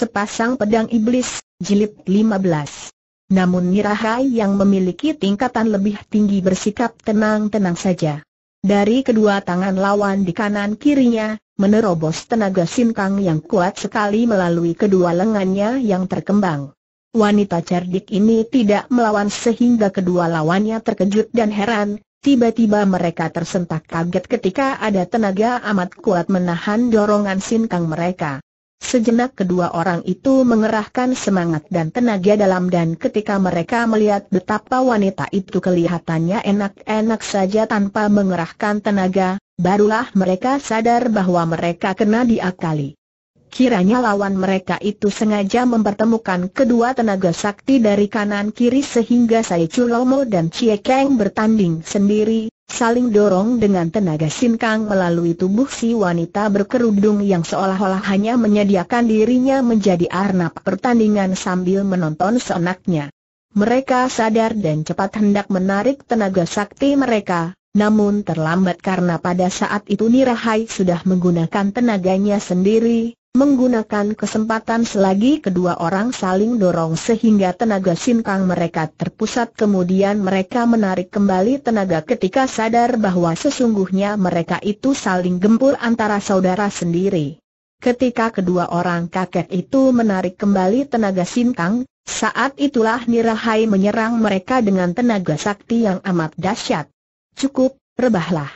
Sepasang Pedang Iblis, Jilid 15 namun Nirahai yang memiliki tingkatan lebih tinggi bersikap tenang-tenang saja. Dari kedua tangan lawan di kanan kirinya, menerobos tenaga sinkang yang kuat sekali melalui kedua lengannya yang terkembang. Wanita cerdik ini tidak melawan sehingga kedua lawannya terkejut dan heran, tiba-tiba mereka tersentak kaget ketika ada tenaga amat kuat menahan dorongan sinkang mereka. Sejenak kedua orang itu mengerahkan semangat dan tenaga dalam dan ketika mereka melihat betapa wanita itu kelihatannya enak-enak saja tanpa mengerahkan tenaga, barulah mereka sadar bahwa mereka kena diakali. Kiranya lawan mereka itu sengaja mempertemukan kedua tenaga sakti dari kanan kiri sehingga Sai Chulomo dan Chie Kang bertanding sendiri, saling dorong dengan tenaga Kang melalui tubuh si wanita berkerudung yang seolah-olah hanya menyediakan dirinya menjadi arnab pertandingan sambil menonton senaknya. Mereka sadar dan cepat hendak menarik tenaga sakti mereka, namun terlambat karena pada saat itu Nirahai sudah menggunakan tenaganya sendiri, Menggunakan kesempatan selagi kedua orang saling dorong sehingga tenaga sinkang mereka terpusat kemudian mereka menarik kembali tenaga ketika sadar bahwa sesungguhnya mereka itu saling gempur antara saudara sendiri. Ketika kedua orang kakek itu menarik kembali tenaga sinkang, saat itulah Nirahai menyerang mereka dengan tenaga sakti yang amat dahsyat. Cukup, rebahlah.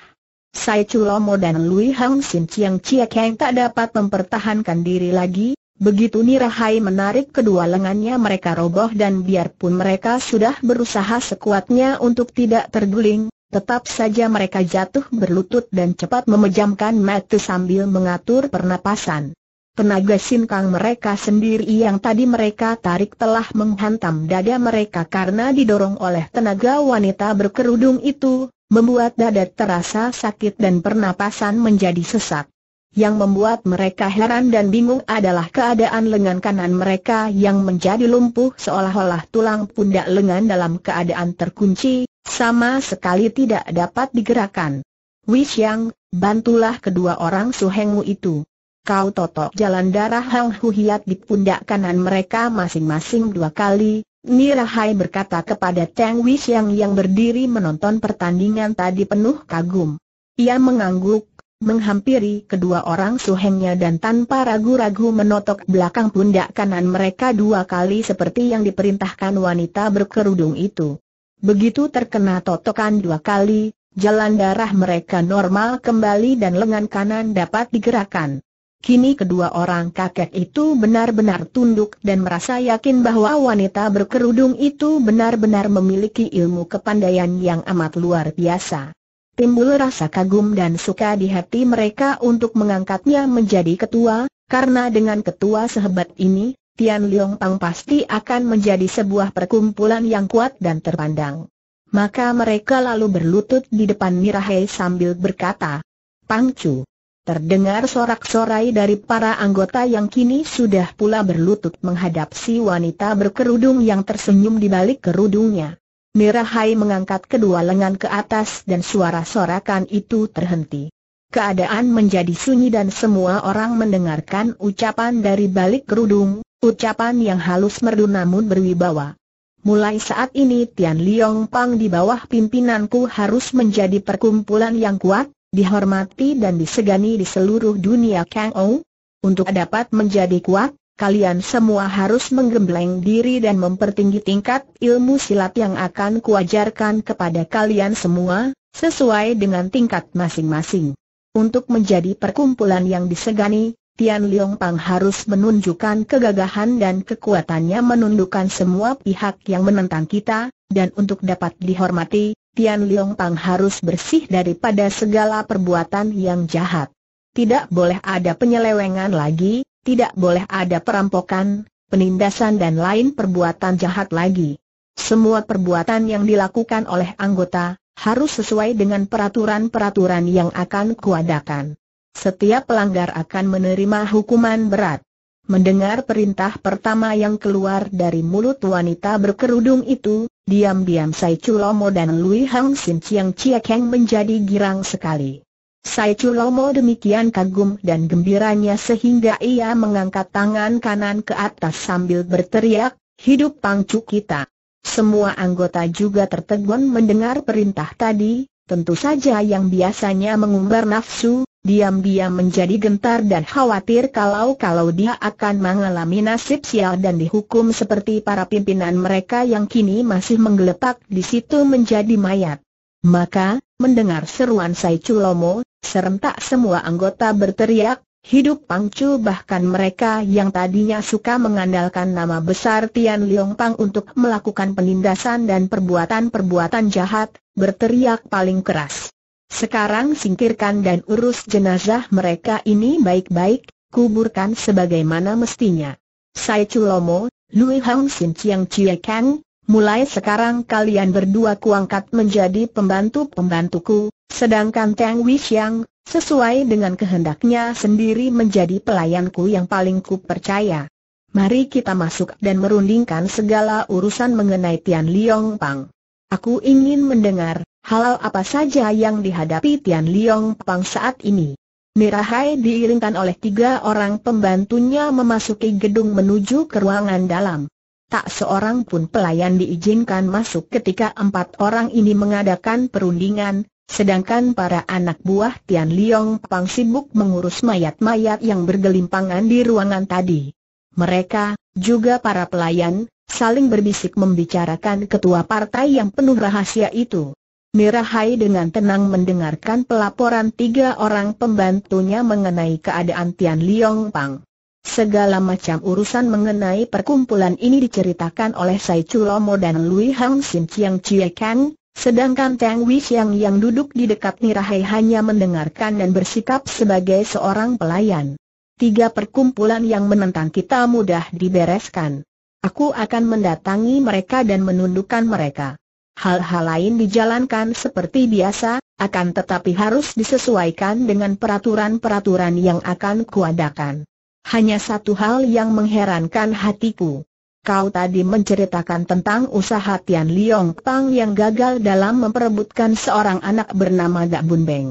Sai Chulomo dan Lui Hang Sin Chiang Chia Kang tak dapat mempertahankan diri lagi, begitu Nirahai menarik kedua lengannya mereka roboh dan biarpun mereka sudah berusaha sekuatnya untuk tidak terguling, tetap saja mereka jatuh berlutut dan cepat memejamkan mata sambil mengatur pernapasan. Tenaga sin Kang mereka sendiri yang tadi mereka tarik telah menghantam dada mereka karena didorong oleh tenaga wanita berkerudung itu, membuat dada terasa sakit dan pernapasan menjadi sesak. Yang membuat mereka heran dan bingung adalah keadaan lengan kanan mereka yang menjadi lumpuh seolah-olah tulang pundak lengan dalam keadaan terkunci, sama sekali tidak dapat digerakkan. Yang, bantulah kedua orang suhengmu itu. Kau totok jalan darah Hang Hu Hiat di pundak kanan mereka masing-masing dua kali, Nirahai berkata kepada Tang Wishang yang berdiri menonton pertandingan tadi penuh kagum. Ia mengangguk, menghampiri kedua orang suhengnya dan tanpa ragu-ragu menotok belakang pundak kanan mereka dua kali seperti yang diperintahkan wanita berkerudung itu. Begitu terkena totokan dua kali, jalan darah mereka normal kembali dan lengan kanan dapat digerakkan. Kini kedua orang kakek itu benar-benar tunduk dan merasa yakin bahwa wanita berkerudung itu benar-benar memiliki ilmu kepandaian yang amat luar biasa. Timbul rasa kagum dan suka di hati mereka untuk mengangkatnya menjadi ketua, karena dengan ketua sehebat ini, Tian Liong Pang pasti akan menjadi sebuah perkumpulan yang kuat dan terpandang. Maka mereka lalu berlutut di depan Mirahe sambil berkata, Pangcu. Terdengar sorak-sorai dari para anggota yang kini sudah pula berlutut menghadap si wanita berkerudung yang tersenyum di balik kerudungnya. Mirahai mengangkat kedua lengan ke atas dan suara sorakan itu terhenti. Keadaan menjadi sunyi dan semua orang mendengarkan ucapan dari balik kerudung, ucapan yang halus merdu namun berwibawa. Mulai saat ini Tian Liong Pang di bawah pimpinanku harus menjadi perkumpulan yang kuat, dihormati dan disegani di seluruh dunia Kang Ou. Untuk dapat menjadi kuat, kalian semua harus menggembleng diri dan mempertinggi tingkat ilmu silat yang akan kuajarkan kepada kalian semua, sesuai dengan tingkat masing-masing. Untuk menjadi perkumpulan yang disegani, Tian Liong Pang harus menunjukkan kegagahan dan kekuatannya menundukkan semua pihak yang menentang kita, dan untuk dapat dihormati, Tian Leong Tang harus bersih daripada segala perbuatan yang jahat. Tidak boleh ada penyelewengan lagi, tidak boleh ada perampokan, penindasan dan lain perbuatan jahat lagi. Semua perbuatan yang dilakukan oleh anggota, harus sesuai dengan peraturan-peraturan yang akan kuadakan. Setiap pelanggar akan menerima hukuman berat. Mendengar perintah pertama yang keluar dari mulut wanita berkerudung itu, Diam-diam Sai Chulomo dan Lui Hang Sin Chiang Chia Keng menjadi girang sekali. Sai Chulomo demikian kagum dan gembiranya sehingga ia mengangkat tangan kanan ke atas sambil berteriak, hidup pangcu kita. Semua anggota juga tertegun mendengar perintah tadi, tentu saja yang biasanya mengumbar nafsu, diam-diam menjadi gentar dan khawatir kalau-kalau dia akan mengalami nasib sial dan dihukum seperti para pimpinan mereka yang kini masih menggeletak di situ menjadi mayat. Maka, mendengar seruan Sai Culomo, serentak semua anggota berteriak, hidup Pangcu bahkan mereka yang tadinya suka mengandalkan nama besar Tian Liong Pang untuk melakukan penindasan dan perbuatan-perbuatan jahat, berteriak paling keras. Sekarang singkirkan dan urus jenazah mereka ini baik-baik, kuburkan sebagaimana mestinya. Sai Chulomo, Lui Hong Sin Chiang Chie Kang, mulai sekarang kalian berdua kuangkat menjadi pembantu-pembantuku, sedangkan Tang Wishang, sesuai dengan kehendaknya sendiri menjadi pelayanku yang paling ku percaya. Mari kita masuk dan merundingkan segala urusan mengenai Tian Liong Pang. Aku ingin mendengar, Hal apa saja yang dihadapi Tian Liong Pang saat ini? Mirahai diiringkan oleh tiga orang pembantunya memasuki gedung menuju ke ruangan dalam. Tak seorang pun pelayan diizinkan masuk ketika empat orang ini mengadakan perundingan, sedangkan para anak buah Tian Liong Pang sibuk mengurus mayat-mayat yang bergelimpangan di ruangan tadi. Mereka, juga para pelayan, saling berbisik membicarakan ketua partai yang penuh rahasia itu. Mirahai dengan tenang mendengarkan pelaporan tiga orang pembantunya mengenai keadaan Tian Liong Pang. Segala macam urusan mengenai perkumpulan ini diceritakan oleh Sai Chulomo dan Lui Hang Sin Chiang Chie Kang, sedangkan Tang Wisiang yang duduk di dekat Mirahai hanya mendengarkan dan bersikap sebagai seorang pelayan. Tiga perkumpulan yang menentang kita mudah dibereskan. Aku akan mendatangi mereka dan menundukkan mereka. Hal-hal lain dijalankan seperti biasa, akan tetapi harus disesuaikan dengan peraturan-peraturan yang akan kuadakan. Hanya satu hal yang mengherankan hatiku. Kau tadi menceritakan tentang usaha Tian Liong Tang yang gagal dalam memperebutkan seorang anak bernama Dak Bun Beng.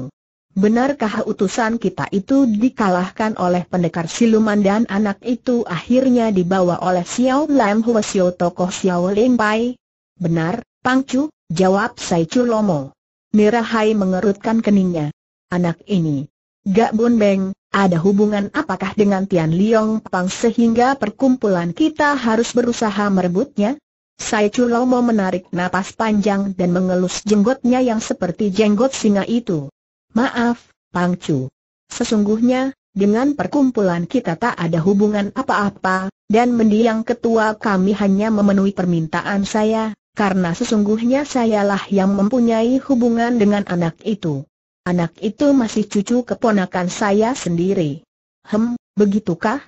Benarkah utusan kita itu dikalahkan oleh pendekar siluman dan anak itu akhirnya dibawa oleh Xiao Lam Hua Xiao tokoh Xiao Ling Pai? Benar, Pangcu, jawab Saicu Lomo. Hai mengerutkan keningnya. Anak ini. Gak Beng, ada hubungan apakah dengan Tian Liong Pang sehingga perkumpulan kita harus berusaha merebutnya? Saicu Lomo menarik napas panjang dan mengelus jenggotnya yang seperti jenggot singa itu. Maaf, Pangcu. Sesungguhnya, dengan perkumpulan kita tak ada hubungan apa-apa, dan mendiang ketua kami hanya memenuhi permintaan saya, karena sesungguhnya sayalah yang mempunyai hubungan dengan anak itu. Anak itu masih cucu keponakan saya sendiri. Hem, begitukah?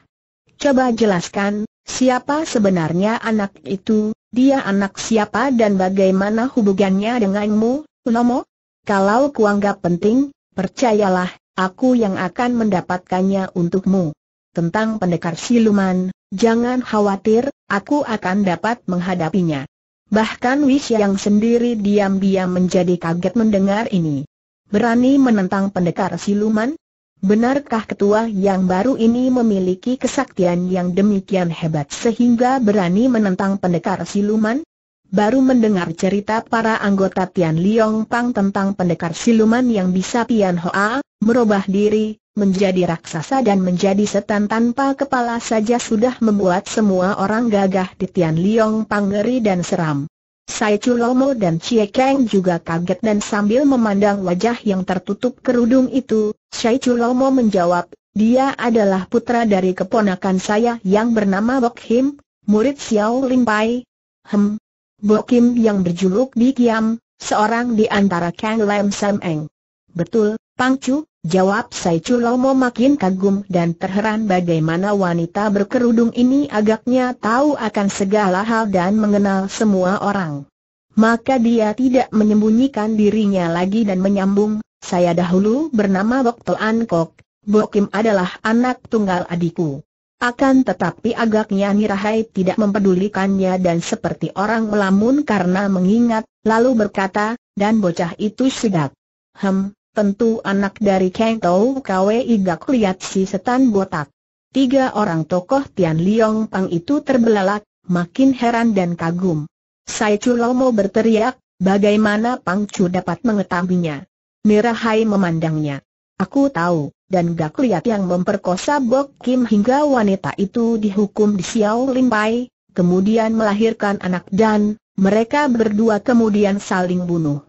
Coba jelaskan, siapa sebenarnya anak itu, dia anak siapa dan bagaimana hubungannya denganmu, Nomo? Kalau kuanggap penting, percayalah, aku yang akan mendapatkannya untukmu. Tentang pendekar siluman, jangan khawatir, aku akan dapat menghadapinya. Bahkan Wish yang sendiri diam-diam menjadi kaget mendengar ini. Berani menentang pendekar siluman? Benarkah ketua yang baru ini memiliki kesaktian yang demikian hebat sehingga berani menentang pendekar siluman? Baru mendengar cerita para anggota Tian Liong Pang tentang pendekar siluman yang bisa Tian Hoa, merubah diri, menjadi raksasa dan menjadi setan tanpa kepala saja sudah membuat semua orang gagah di Tian Liong Pangeri dan seram. Sai Chulomo dan Chie Kang juga kaget dan sambil memandang wajah yang tertutup kerudung itu, Sai Chulomo menjawab, dia adalah putra dari keponakan saya yang bernama Bok Him, murid Xiao Ling Pai. Hem, Bok Him yang berjuluk Di Kiam, seorang di antara Kang Lam Sam Eng. Betul, Pang Chu. Jawab Sai Chulomo makin kagum dan terheran bagaimana wanita berkerudung ini agaknya tahu akan segala hal dan mengenal semua orang. Maka dia tidak menyembunyikan dirinya lagi dan menyambung, saya dahulu bernama Bok Toan Kok, Bokim adalah anak tunggal adikku. Akan tetapi agaknya Nirahai tidak mempedulikannya dan seperti orang melamun karena mengingat, lalu berkata, dan bocah itu sedap. Hem, Tentu anak dari Kang Tau Kwe Igak lihat si setan botak. Tiga orang tokoh Tian Liong Pang itu terbelalak, makin heran dan kagum. Sai Chulomo berteriak, bagaimana Pang Chu dapat mengetahuinya? Mirahai memandangnya. Aku tahu, dan Gak lihat yang memperkosa Bok Kim hingga wanita itu dihukum di Xiao Limpai, kemudian melahirkan anak dan mereka berdua kemudian saling bunuh.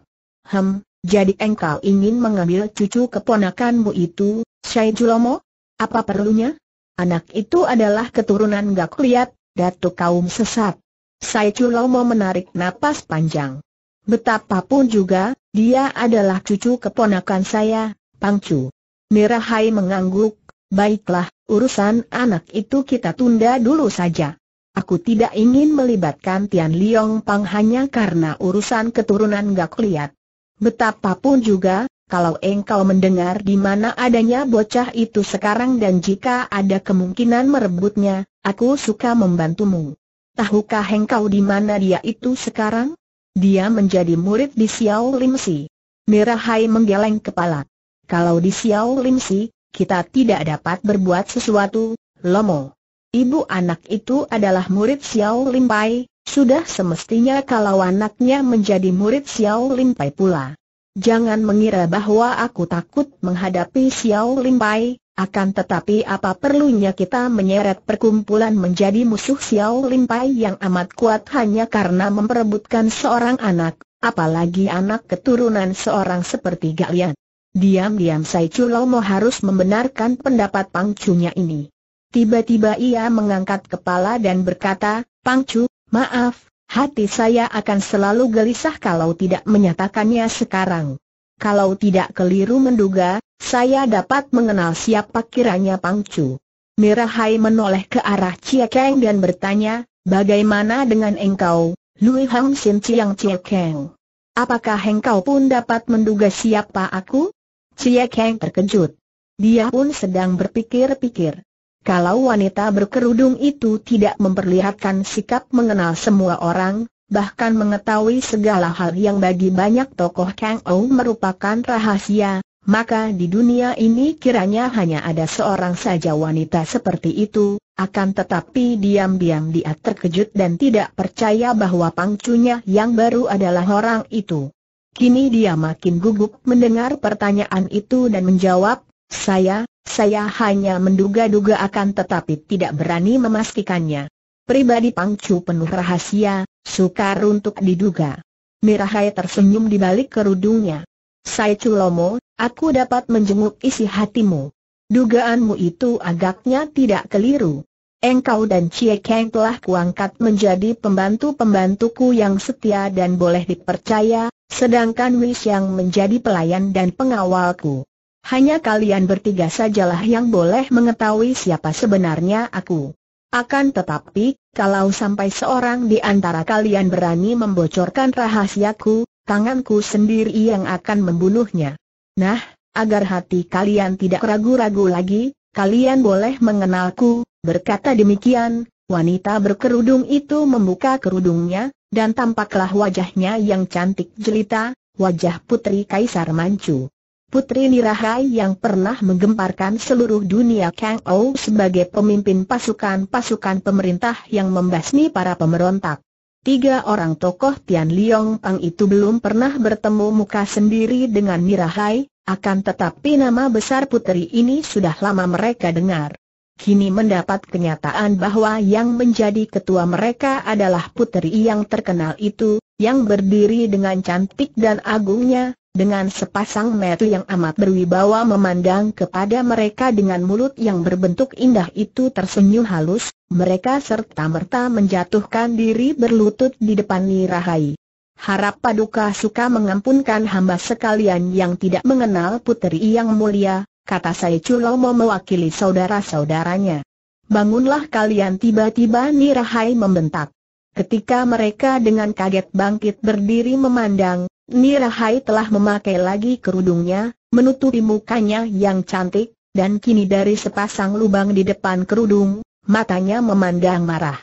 Hem, jadi engkau ingin mengambil cucu keponakanmu itu, Syai Julomo? Apa perlunya? Anak itu adalah keturunan gak kuliat, datuk kaum sesat. Syai Julomo menarik napas panjang. Betapapun juga, dia adalah cucu keponakan saya, Pangcu. Mirahai mengangguk, baiklah, urusan anak itu kita tunda dulu saja. Aku tidak ingin melibatkan Tian Liong Pang hanya karena urusan keturunan gak kuliat. Betapapun juga, kalau engkau mendengar di mana adanya bocah itu sekarang dan jika ada kemungkinan merebutnya, aku suka membantumu. Tahukah engkau di mana dia itu sekarang? Dia menjadi murid di Xiao Lim Si. Mirahai menggeleng kepala. Kalau di Xiao Lim kita tidak dapat berbuat sesuatu, Lomo. Ibu anak itu adalah murid Xiao Lim Pai, sudah semestinya kalau anaknya menjadi murid Xiao Lim Pai pula. Jangan mengira bahwa aku takut menghadapi Xiao Lim Pai, akan tetapi apa perlunya kita menyeret perkumpulan menjadi musuh Xiao Lim Pai yang amat kuat hanya karena memperebutkan seorang anak, apalagi anak keturunan seorang seperti Galian. Diam-diam Sai Chulomo harus membenarkan pendapat pangcunya ini. Tiba-tiba ia mengangkat kepala dan berkata, Pangcu, maaf, hati saya akan selalu gelisah kalau tidak menyatakannya sekarang. Kalau tidak keliru menduga, saya dapat mengenal siapa kiranya Pangcu. Mirahai menoleh ke arah Chia Kang dan bertanya, bagaimana dengan engkau, Lui Hang Sin Chiang Chia Kang? Apakah engkau pun dapat menduga siapa aku? Chia Kang terkejut. Dia pun sedang berpikir-pikir. Kalau wanita berkerudung itu tidak memperlihatkan sikap mengenal semua orang, bahkan mengetahui segala hal yang bagi banyak tokoh Kang Ou merupakan rahasia, maka di dunia ini kiranya hanya ada seorang saja wanita seperti itu, akan tetapi diam-diam dia terkejut dan tidak percaya bahwa pangcunya yang baru adalah orang itu. Kini dia makin gugup mendengar pertanyaan itu dan menjawab, saya, saya hanya menduga-duga akan tetapi tidak berani memastikannya. Pribadi Pang Chu penuh rahasia, sukar untuk diduga. Mirahai tersenyum di balik kerudungnya. Sai Lomo, aku dapat menjenguk isi hatimu. Dugaanmu itu agaknya tidak keliru. Engkau dan Cie Kang telah kuangkat menjadi pembantu-pembantuku yang setia dan boleh dipercaya, sedangkan Wis yang menjadi pelayan dan pengawalku. Hanya kalian bertiga sajalah yang boleh mengetahui siapa sebenarnya aku. Akan tetapi, kalau sampai seorang di antara kalian berani membocorkan rahasiaku, tanganku sendiri yang akan membunuhnya. Nah, agar hati kalian tidak ragu-ragu lagi, kalian boleh mengenalku, berkata demikian, wanita berkerudung itu membuka kerudungnya, dan tampaklah wajahnya yang cantik jelita, wajah putri Kaisar Manchu. Putri Nirahai yang pernah menggemparkan seluruh dunia Kang Ou sebagai pemimpin pasukan-pasukan pemerintah yang membasmi para pemberontak. Tiga orang tokoh Tian Liong Pang itu belum pernah bertemu muka sendiri dengan Nirahai, akan tetapi nama besar putri ini sudah lama mereka dengar. Kini mendapat kenyataan bahwa yang menjadi ketua mereka adalah putri yang terkenal itu, yang berdiri dengan cantik dan agungnya, dengan sepasang mata yang amat berwibawa memandang kepada mereka dengan mulut yang berbentuk indah itu tersenyum halus, mereka serta-merta menjatuhkan diri berlutut di depan Nirahai. Harap Paduka suka mengampunkan hamba sekalian yang tidak mengenal puteri yang mulia, kata saya Culomo mewakili saudara-saudaranya. Bangunlah kalian tiba-tiba Nirahai membentak. Ketika mereka dengan kaget bangkit berdiri memandang, Nirahai telah memakai lagi kerudungnya, menutupi mukanya yang cantik, dan kini dari sepasang lubang di depan kerudung, matanya memandang marah.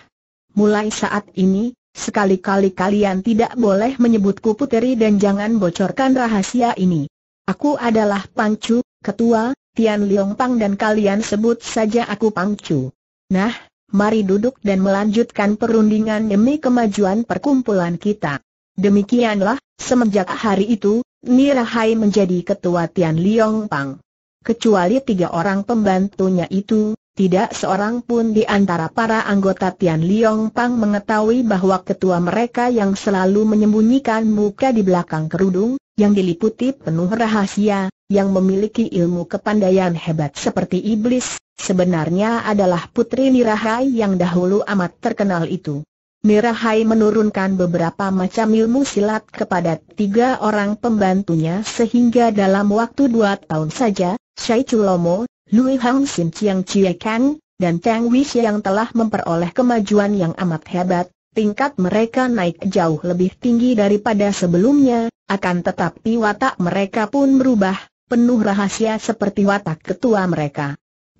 Mulai saat ini, sekali-kali kalian tidak boleh menyebutku puteri dan jangan bocorkan rahasia ini. Aku adalah Pangcu, ketua, Tian Liong Pang dan kalian sebut saja aku Pangcu. Nah, mari duduk dan melanjutkan perundingan demi kemajuan perkumpulan kita. Demikianlah, Semenjak hari itu, Nirahai menjadi ketua Tian Liong Pang. Kecuali tiga orang pembantunya itu, tidak seorang pun di antara para anggota Tian Liong Pang mengetahui bahwa ketua mereka yang selalu menyembunyikan muka di belakang kerudung, yang diliputi penuh rahasia, yang memiliki ilmu kepandaian hebat seperti iblis, sebenarnya adalah putri Nirahai yang dahulu amat terkenal itu. Mirahai menurunkan beberapa macam ilmu silat kepada tiga orang pembantunya sehingga dalam waktu dua tahun saja, Shai Chulomo, Lui Hang Sin Chiang Chie Kang, dan Tang Wish yang telah memperoleh kemajuan yang amat hebat, tingkat mereka naik jauh lebih tinggi daripada sebelumnya, akan tetapi watak mereka pun berubah, penuh rahasia seperti watak ketua mereka.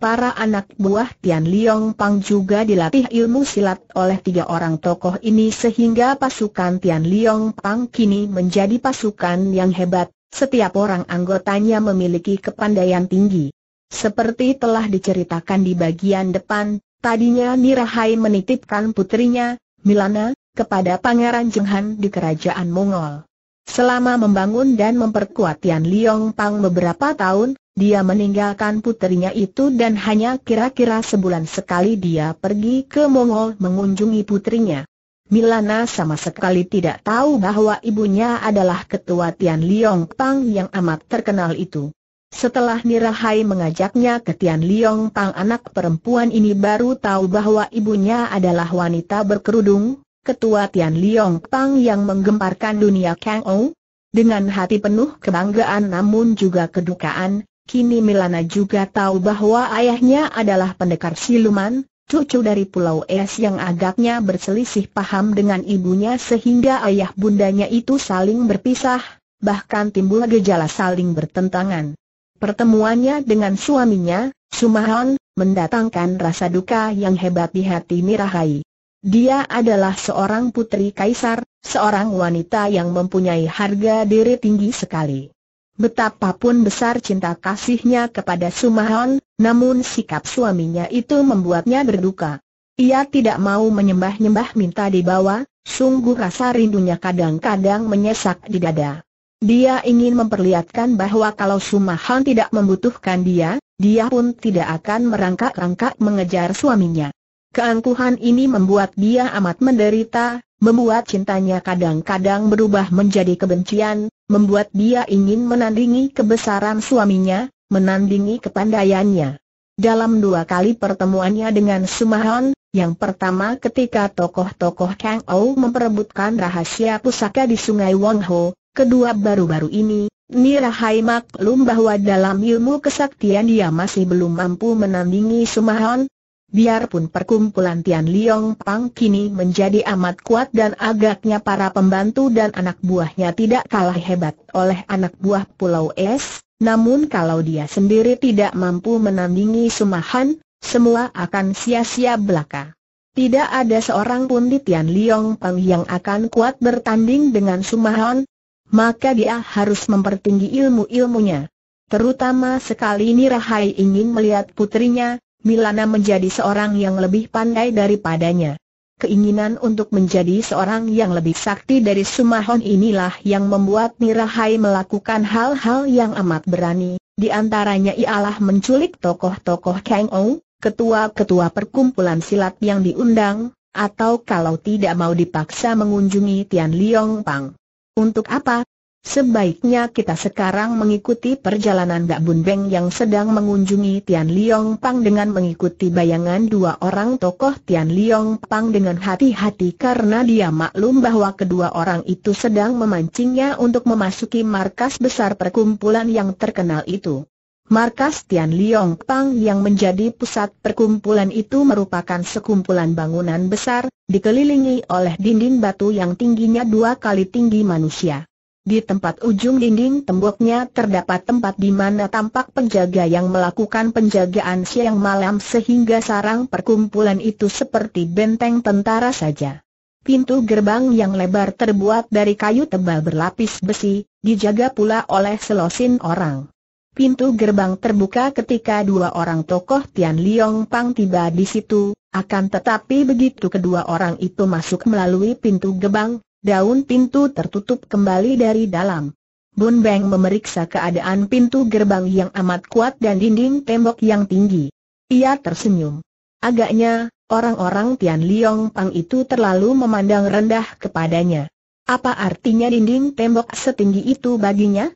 Para anak buah Tian Liong Pang juga dilatih ilmu silat oleh tiga orang tokoh ini sehingga pasukan Tian Liong Pang kini menjadi pasukan yang hebat, setiap orang anggotanya memiliki kepandaian tinggi. Seperti telah diceritakan di bagian depan, tadinya Nirahai menitipkan putrinya, Milana, kepada Pangeran Jenghan di Kerajaan Mongol. Selama membangun dan memperkuat Tian Liong Pang beberapa tahun, dia meninggalkan putrinya itu dan hanya kira-kira sebulan sekali dia pergi ke Mongol mengunjungi putrinya. Milana sama sekali tidak tahu bahwa ibunya adalah ketua Tian Liong Pang yang amat terkenal itu. Setelah Nirahai mengajaknya ke Tian Liong Pang anak perempuan ini baru tahu bahwa ibunya adalah wanita berkerudung, ketua Tian Liong Pang yang menggemparkan dunia Kang Ou. Dengan hati penuh kebanggaan namun juga kedukaan, Kini Milana juga tahu bahwa ayahnya adalah pendekar siluman, cucu dari Pulau Es yang agaknya berselisih paham dengan ibunya sehingga ayah bundanya itu saling berpisah, bahkan timbul gejala saling bertentangan. Pertemuannya dengan suaminya, Sumahan, mendatangkan rasa duka yang hebat di hati Mirahai. Dia adalah seorang putri kaisar, seorang wanita yang mempunyai harga diri tinggi sekali. Betapapun besar cinta kasihnya kepada Sumahon, namun sikap suaminya itu membuatnya berduka. Ia tidak mau menyembah-nyembah minta dibawa, sungguh rasa rindunya kadang-kadang menyesak di dada. Dia ingin memperlihatkan bahwa kalau Sumahan tidak membutuhkan dia, dia pun tidak akan merangkak-rangkak mengejar suaminya. Keangkuhan ini membuat dia amat menderita, membuat cintanya kadang-kadang berubah menjadi kebencian, membuat dia ingin menandingi kebesaran suaminya, menandingi kepandaiannya. Dalam dua kali pertemuannya dengan Sumahon, yang pertama ketika tokoh-tokoh Kang Ou memperebutkan rahasia pusaka di sungai Wongho, kedua baru-baru ini, Nira Nirahai maklum bahwa dalam ilmu kesaktian dia masih belum mampu menandingi Sumahon, Biarpun perkumpulan Tian Liong Pang kini menjadi amat kuat dan agaknya para pembantu dan anak buahnya tidak kalah hebat oleh anak buah Pulau Es, namun kalau dia sendiri tidak mampu menandingi Sumahan, semua akan sia-sia belaka. Tidak ada seorang pun di Tian Liong Pang yang akan kuat bertanding dengan Sumahan, maka dia harus mempertinggi ilmu-ilmunya. Terutama sekali ini Rahai ingin melihat putrinya, Milana menjadi seorang yang lebih pandai daripadanya. Keinginan untuk menjadi seorang yang lebih sakti dari Sumahon inilah yang membuat Nirahai melakukan hal-hal yang amat berani, di antaranya ialah menculik tokoh-tokoh Kang Ou, ketua-ketua perkumpulan silat yang diundang, atau kalau tidak mau dipaksa mengunjungi Tian Liong Pang. Untuk apa? Sebaiknya kita sekarang mengikuti perjalanan Gak Bun Beng yang sedang mengunjungi Tian Liong Pang dengan mengikuti bayangan dua orang tokoh Tian Liong Pang dengan hati-hati karena dia maklum bahwa kedua orang itu sedang memancingnya untuk memasuki markas besar perkumpulan yang terkenal itu. Markas Tian Liong Pang yang menjadi pusat perkumpulan itu merupakan sekumpulan bangunan besar, dikelilingi oleh dinding batu yang tingginya dua kali tinggi manusia. Di tempat ujung dinding temboknya terdapat tempat di mana tampak penjaga yang melakukan penjagaan siang malam sehingga sarang perkumpulan itu seperti benteng tentara saja. Pintu gerbang yang lebar terbuat dari kayu tebal berlapis besi, dijaga pula oleh selosin orang. Pintu gerbang terbuka ketika dua orang tokoh Tian Liong Pang tiba di situ, akan tetapi begitu kedua orang itu masuk melalui pintu gerbang, daun pintu tertutup kembali dari dalam. Bun Beng memeriksa keadaan pintu gerbang yang amat kuat dan dinding tembok yang tinggi. Ia tersenyum. Agaknya, orang-orang Tian Liong Pang itu terlalu memandang rendah kepadanya. Apa artinya dinding tembok setinggi itu baginya?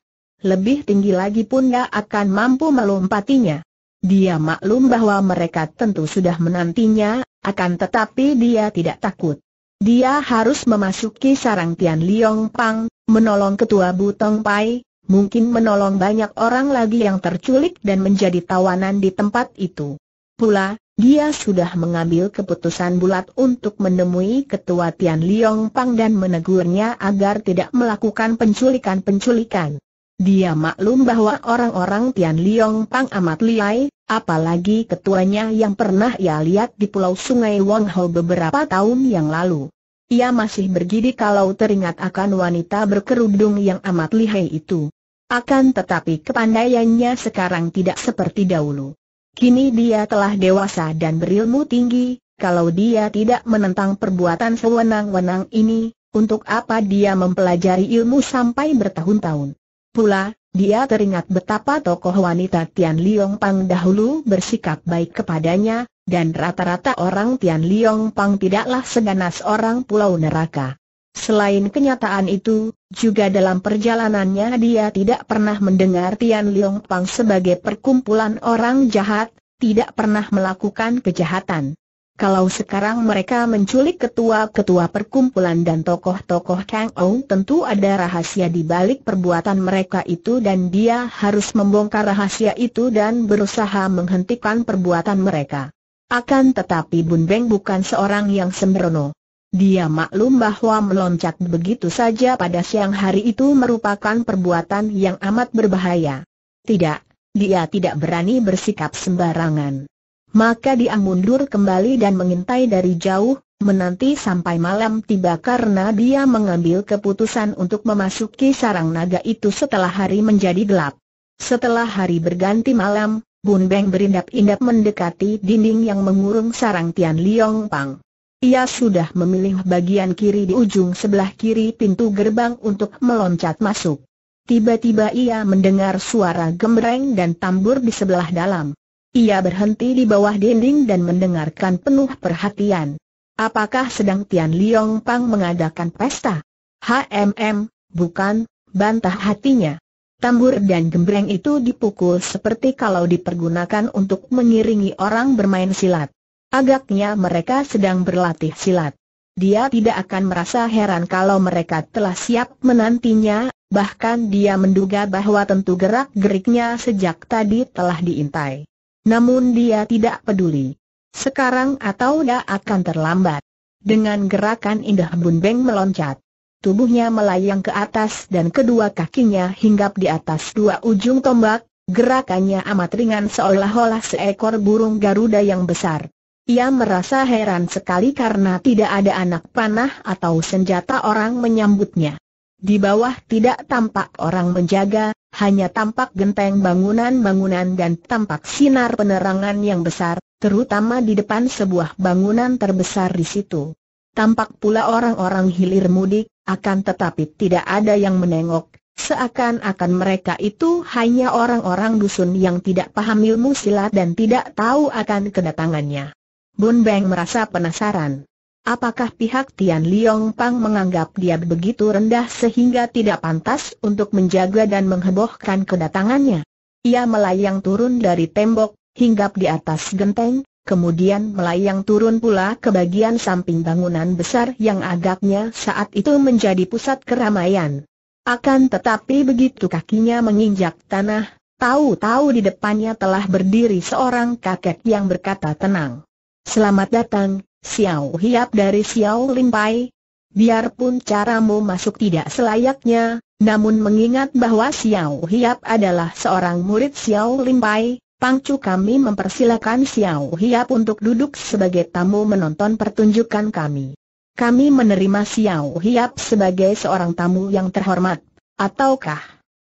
Lebih tinggi lagi pun ia akan mampu melompatinya. Dia maklum bahwa mereka tentu sudah menantinya, akan tetapi dia tidak takut. Dia harus memasuki sarang Tian Liong Pang, menolong ketua Butong Pai, mungkin menolong banyak orang lagi yang terculik dan menjadi tawanan di tempat itu. Pula, dia sudah mengambil keputusan bulat untuk menemui ketua Tian Liong Pang dan menegurnya agar tidak melakukan penculikan-penculikan. Dia maklum bahwa orang-orang Tian Liong Pang amat liai, Apalagi ketuanya yang pernah ia lihat di Pulau Sungai Wang beberapa tahun yang lalu. Ia masih bergidi kalau teringat akan wanita berkerudung yang amat lihai itu. Akan tetapi kepandaiannya sekarang tidak seperti dahulu. Kini dia telah dewasa dan berilmu tinggi, kalau dia tidak menentang perbuatan sewenang-wenang ini, untuk apa dia mempelajari ilmu sampai bertahun-tahun? Pula, dia teringat betapa tokoh wanita Tian Liong Pang dahulu bersikap baik kepadanya, dan rata-rata orang Tian Liong Pang tidaklah seganas orang pulau neraka. Selain kenyataan itu, juga dalam perjalanannya dia tidak pernah mendengar Tian Liong Pang sebagai perkumpulan orang jahat, tidak pernah melakukan kejahatan. Kalau sekarang mereka menculik ketua-ketua perkumpulan dan tokoh-tokoh Kang Ou tentu ada rahasia di balik perbuatan mereka itu dan dia harus membongkar rahasia itu dan berusaha menghentikan perbuatan mereka. Akan tetapi Bun Beng bukan seorang yang sembrono. Dia maklum bahwa meloncat begitu saja pada siang hari itu merupakan perbuatan yang amat berbahaya. Tidak, dia tidak berani bersikap sembarangan maka dia mundur kembali dan mengintai dari jauh, menanti sampai malam tiba karena dia mengambil keputusan untuk memasuki sarang naga itu setelah hari menjadi gelap. Setelah hari berganti malam, Bun Beng berindap-indap mendekati dinding yang mengurung sarang Tian Liong Pang. Ia sudah memilih bagian kiri di ujung sebelah kiri pintu gerbang untuk meloncat masuk. Tiba-tiba ia mendengar suara gembreng dan tambur di sebelah dalam. Ia berhenti di bawah dinding dan mendengarkan penuh perhatian. Apakah sedang Tian Liong Pang mengadakan pesta? HMM, bukan, bantah hatinya. Tambur dan gembreng itu dipukul seperti kalau dipergunakan untuk mengiringi orang bermain silat. Agaknya mereka sedang berlatih silat. Dia tidak akan merasa heran kalau mereka telah siap menantinya, bahkan dia menduga bahwa tentu gerak-geriknya sejak tadi telah diintai. Namun dia tidak peduli. Sekarang atau tidak akan terlambat. Dengan gerakan indah Bun Beng meloncat. Tubuhnya melayang ke atas dan kedua kakinya hinggap di atas dua ujung tombak, gerakannya amat ringan seolah-olah seekor burung Garuda yang besar. Ia merasa heran sekali karena tidak ada anak panah atau senjata orang menyambutnya. Di bawah tidak tampak orang menjaga, hanya tampak genteng bangunan-bangunan dan tampak sinar penerangan yang besar, terutama di depan sebuah bangunan terbesar di situ. Tampak pula orang-orang hilir mudik, akan tetapi tidak ada yang menengok, seakan-akan mereka itu hanya orang-orang dusun yang tidak paham ilmu silat dan tidak tahu akan kedatangannya. Bun Beng merasa penasaran. Apakah pihak Tian Liong Pang menganggap dia begitu rendah sehingga tidak pantas untuk menjaga dan menghebohkan kedatangannya? Ia melayang turun dari tembok, hinggap di atas genteng, kemudian melayang turun pula ke bagian samping bangunan besar yang agaknya saat itu menjadi pusat keramaian. Akan tetapi begitu kakinya menginjak tanah, tahu-tahu di depannya telah berdiri seorang kakek yang berkata tenang. Selamat datang, Xiao Hiap dari Xiao Limpai. Biarpun caramu masuk tidak selayaknya, namun mengingat bahwa Xiao Hiap adalah seorang murid Xiao Limpai, Pangcu kami mempersilakan Xiao Hiap untuk duduk sebagai tamu menonton pertunjukan kami. Kami menerima Xiao Hiap sebagai seorang tamu yang terhormat, ataukah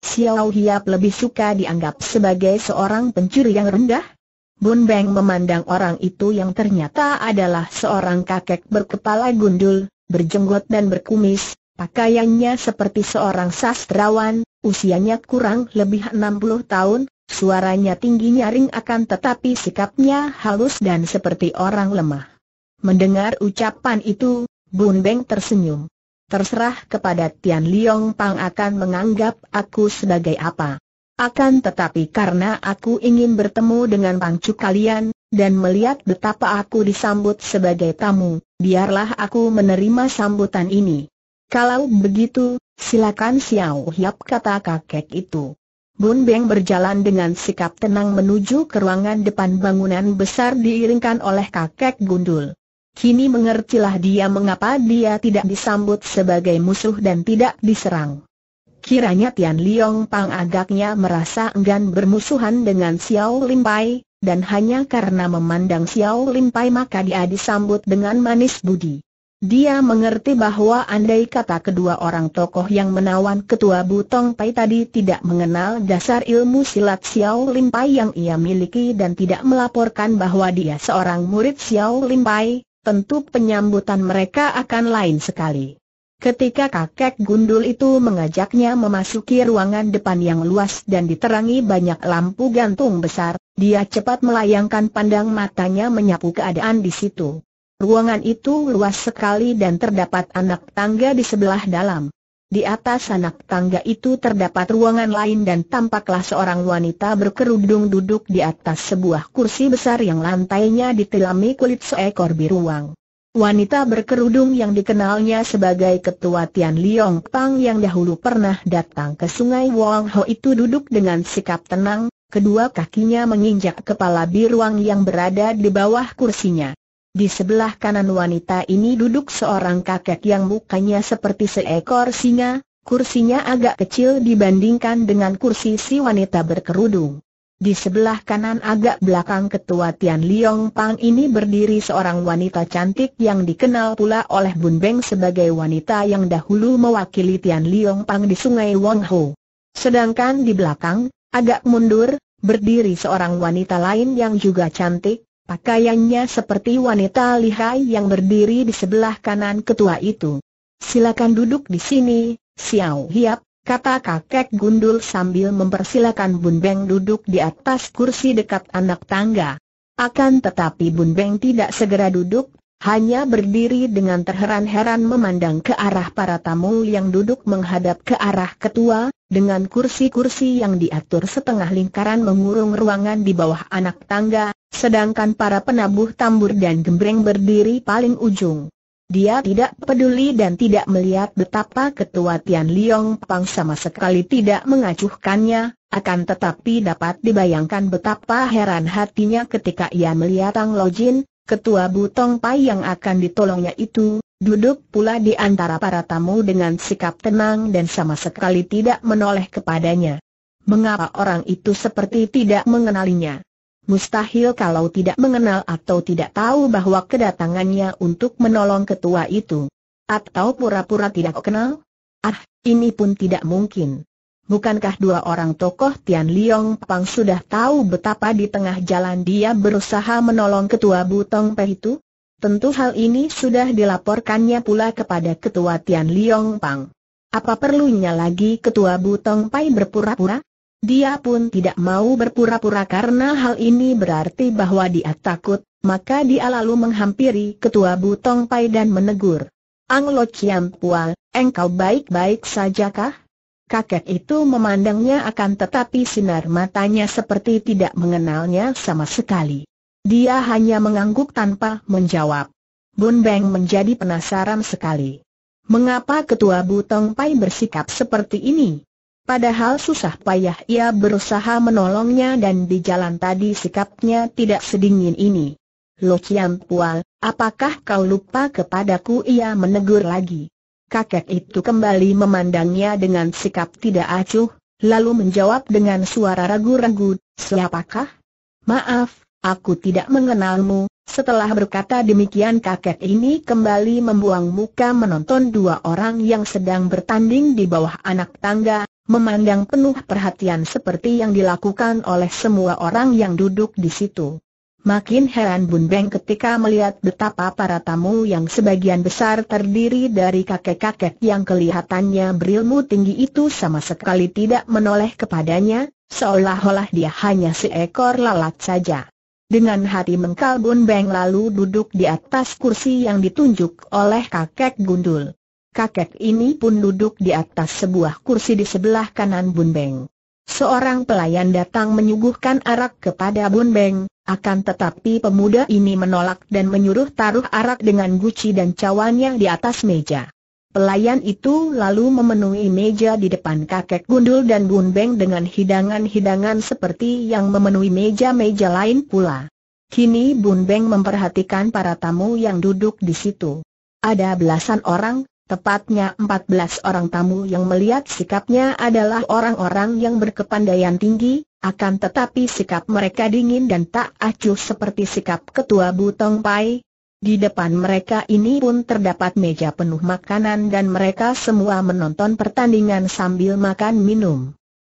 Xiao Hiap lebih suka dianggap sebagai seorang pencuri yang rendah? Bun Beng memandang orang itu yang ternyata adalah seorang kakek berkepala gundul, berjenggot dan berkumis, pakaiannya seperti seorang sastrawan, usianya kurang lebih 60 tahun, suaranya tinggi nyaring akan tetapi sikapnya halus dan seperti orang lemah. Mendengar ucapan itu, Bun Beng tersenyum. Terserah kepada Tian Liong Pang akan menganggap aku sebagai apa. Akan tetapi karena aku ingin bertemu dengan pangcu kalian, dan melihat betapa aku disambut sebagai tamu, biarlah aku menerima sambutan ini. Kalau begitu, silakan Xiao Hiap kata kakek itu. Bun Beng berjalan dengan sikap tenang menuju ke ruangan depan bangunan besar diiringkan oleh kakek gundul. Kini mengertilah dia mengapa dia tidak disambut sebagai musuh dan tidak diserang. Kiranya Tian Liong Pang agaknya merasa enggan bermusuhan dengan Xiao Lim Pai, dan hanya karena memandang Xiao Lim Pai maka dia disambut dengan manis budi. Dia mengerti bahwa andai kata kedua orang tokoh yang menawan ketua Butong Pai tadi tidak mengenal dasar ilmu silat Xiao Lim Pai yang ia miliki dan tidak melaporkan bahwa dia seorang murid Xiao Lim Pai, tentu penyambutan mereka akan lain sekali. Ketika kakek gundul itu mengajaknya memasuki ruangan depan yang luas dan diterangi banyak lampu gantung besar, dia cepat melayangkan pandang matanya menyapu keadaan di situ. Ruangan itu luas sekali dan terdapat anak tangga di sebelah dalam. Di atas anak tangga itu terdapat ruangan lain dan tampaklah seorang wanita berkerudung duduk di atas sebuah kursi besar yang lantainya ditilami kulit seekor biruang wanita berkerudung yang dikenalnya sebagai ketua Tian Liong Pang yang dahulu pernah datang ke sungai Wang Ho itu duduk dengan sikap tenang, kedua kakinya menginjak kepala biruang yang berada di bawah kursinya. Di sebelah kanan wanita ini duduk seorang kakek yang mukanya seperti seekor singa, kursinya agak kecil dibandingkan dengan kursi si wanita berkerudung. Di sebelah kanan agak belakang ketua Tian Liong Pang ini berdiri seorang wanita cantik yang dikenal pula oleh Bun Beng sebagai wanita yang dahulu mewakili Tian Liong Pang di sungai Wong Ho. Sedangkan di belakang, agak mundur, berdiri seorang wanita lain yang juga cantik, pakaiannya seperti wanita lihai yang berdiri di sebelah kanan ketua itu. Silakan duduk di sini, Xiao Hiap, kata kakek gundul sambil mempersilakan Bun Beng duduk di atas kursi dekat anak tangga. Akan tetapi Bun Beng tidak segera duduk, hanya berdiri dengan terheran-heran memandang ke arah para tamu yang duduk menghadap ke arah ketua, dengan kursi-kursi yang diatur setengah lingkaran mengurung ruangan di bawah anak tangga, sedangkan para penabuh tambur dan gembreng berdiri paling ujung. Dia tidak peduli dan tidak melihat betapa ketua Tian Liong Pang sama sekali tidak mengacuhkannya, akan tetapi dapat dibayangkan betapa heran hatinya ketika ia melihat Tang Lojin, ketua Butong Pai yang akan ditolongnya itu, duduk pula di antara para tamu dengan sikap tenang dan sama sekali tidak menoleh kepadanya. Mengapa orang itu seperti tidak mengenalinya? Mustahil kalau tidak mengenal atau tidak tahu bahwa kedatangannya untuk menolong ketua itu. Atau pura-pura tidak kenal? Ah, ini pun tidak mungkin. Bukankah dua orang tokoh Tian Liong Pang sudah tahu betapa di tengah jalan dia berusaha menolong ketua Butong Pe itu? Tentu hal ini sudah dilaporkannya pula kepada ketua Tian Liong Pang. Apa perlunya lagi ketua Butong Pai berpura-pura? Dia pun tidak mau berpura-pura karena hal ini berarti bahwa dia takut, maka dia lalu menghampiri ketua Butong Pai dan menegur. Ang Lo Chiam Pua, engkau baik-baik sajakah? Kakek itu memandangnya akan tetapi sinar matanya seperti tidak mengenalnya sama sekali. Dia hanya mengangguk tanpa menjawab. Bun Beng menjadi penasaran sekali. Mengapa ketua Butong Pai bersikap seperti ini? Padahal susah payah ia berusaha menolongnya dan di jalan tadi sikapnya tidak sedingin ini. Lo Pual, apakah kau lupa kepadaku ia menegur lagi. Kakek itu kembali memandangnya dengan sikap tidak acuh, lalu menjawab dengan suara ragu-ragu, siapakah? Maaf, aku tidak mengenalmu. Setelah berkata demikian kakek ini kembali membuang muka menonton dua orang yang sedang bertanding di bawah anak tangga, memandang penuh perhatian seperti yang dilakukan oleh semua orang yang duduk di situ. Makin heran Bun Beng ketika melihat betapa para tamu yang sebagian besar terdiri dari kakek-kakek yang kelihatannya berilmu tinggi itu sama sekali tidak menoleh kepadanya, seolah-olah dia hanya seekor lalat saja. Dengan hati mengkal Bun Beng lalu duduk di atas kursi yang ditunjuk oleh kakek gundul kakek ini pun duduk di atas sebuah kursi di sebelah kanan Bun Beng. Seorang pelayan datang menyuguhkan arak kepada Bun Beng, akan tetapi pemuda ini menolak dan menyuruh taruh arak dengan guci dan cawannya di atas meja. Pelayan itu lalu memenuhi meja di depan kakek gundul dan Bun Beng dengan hidangan-hidangan seperti yang memenuhi meja-meja lain pula. Kini Bun Beng memperhatikan para tamu yang duduk di situ. Ada belasan orang, Tepatnya 14 orang tamu yang melihat sikapnya adalah orang-orang yang berkepandaian tinggi, akan tetapi sikap mereka dingin dan tak acuh seperti sikap ketua Butong Pai. Di depan mereka ini pun terdapat meja penuh makanan dan mereka semua menonton pertandingan sambil makan minum.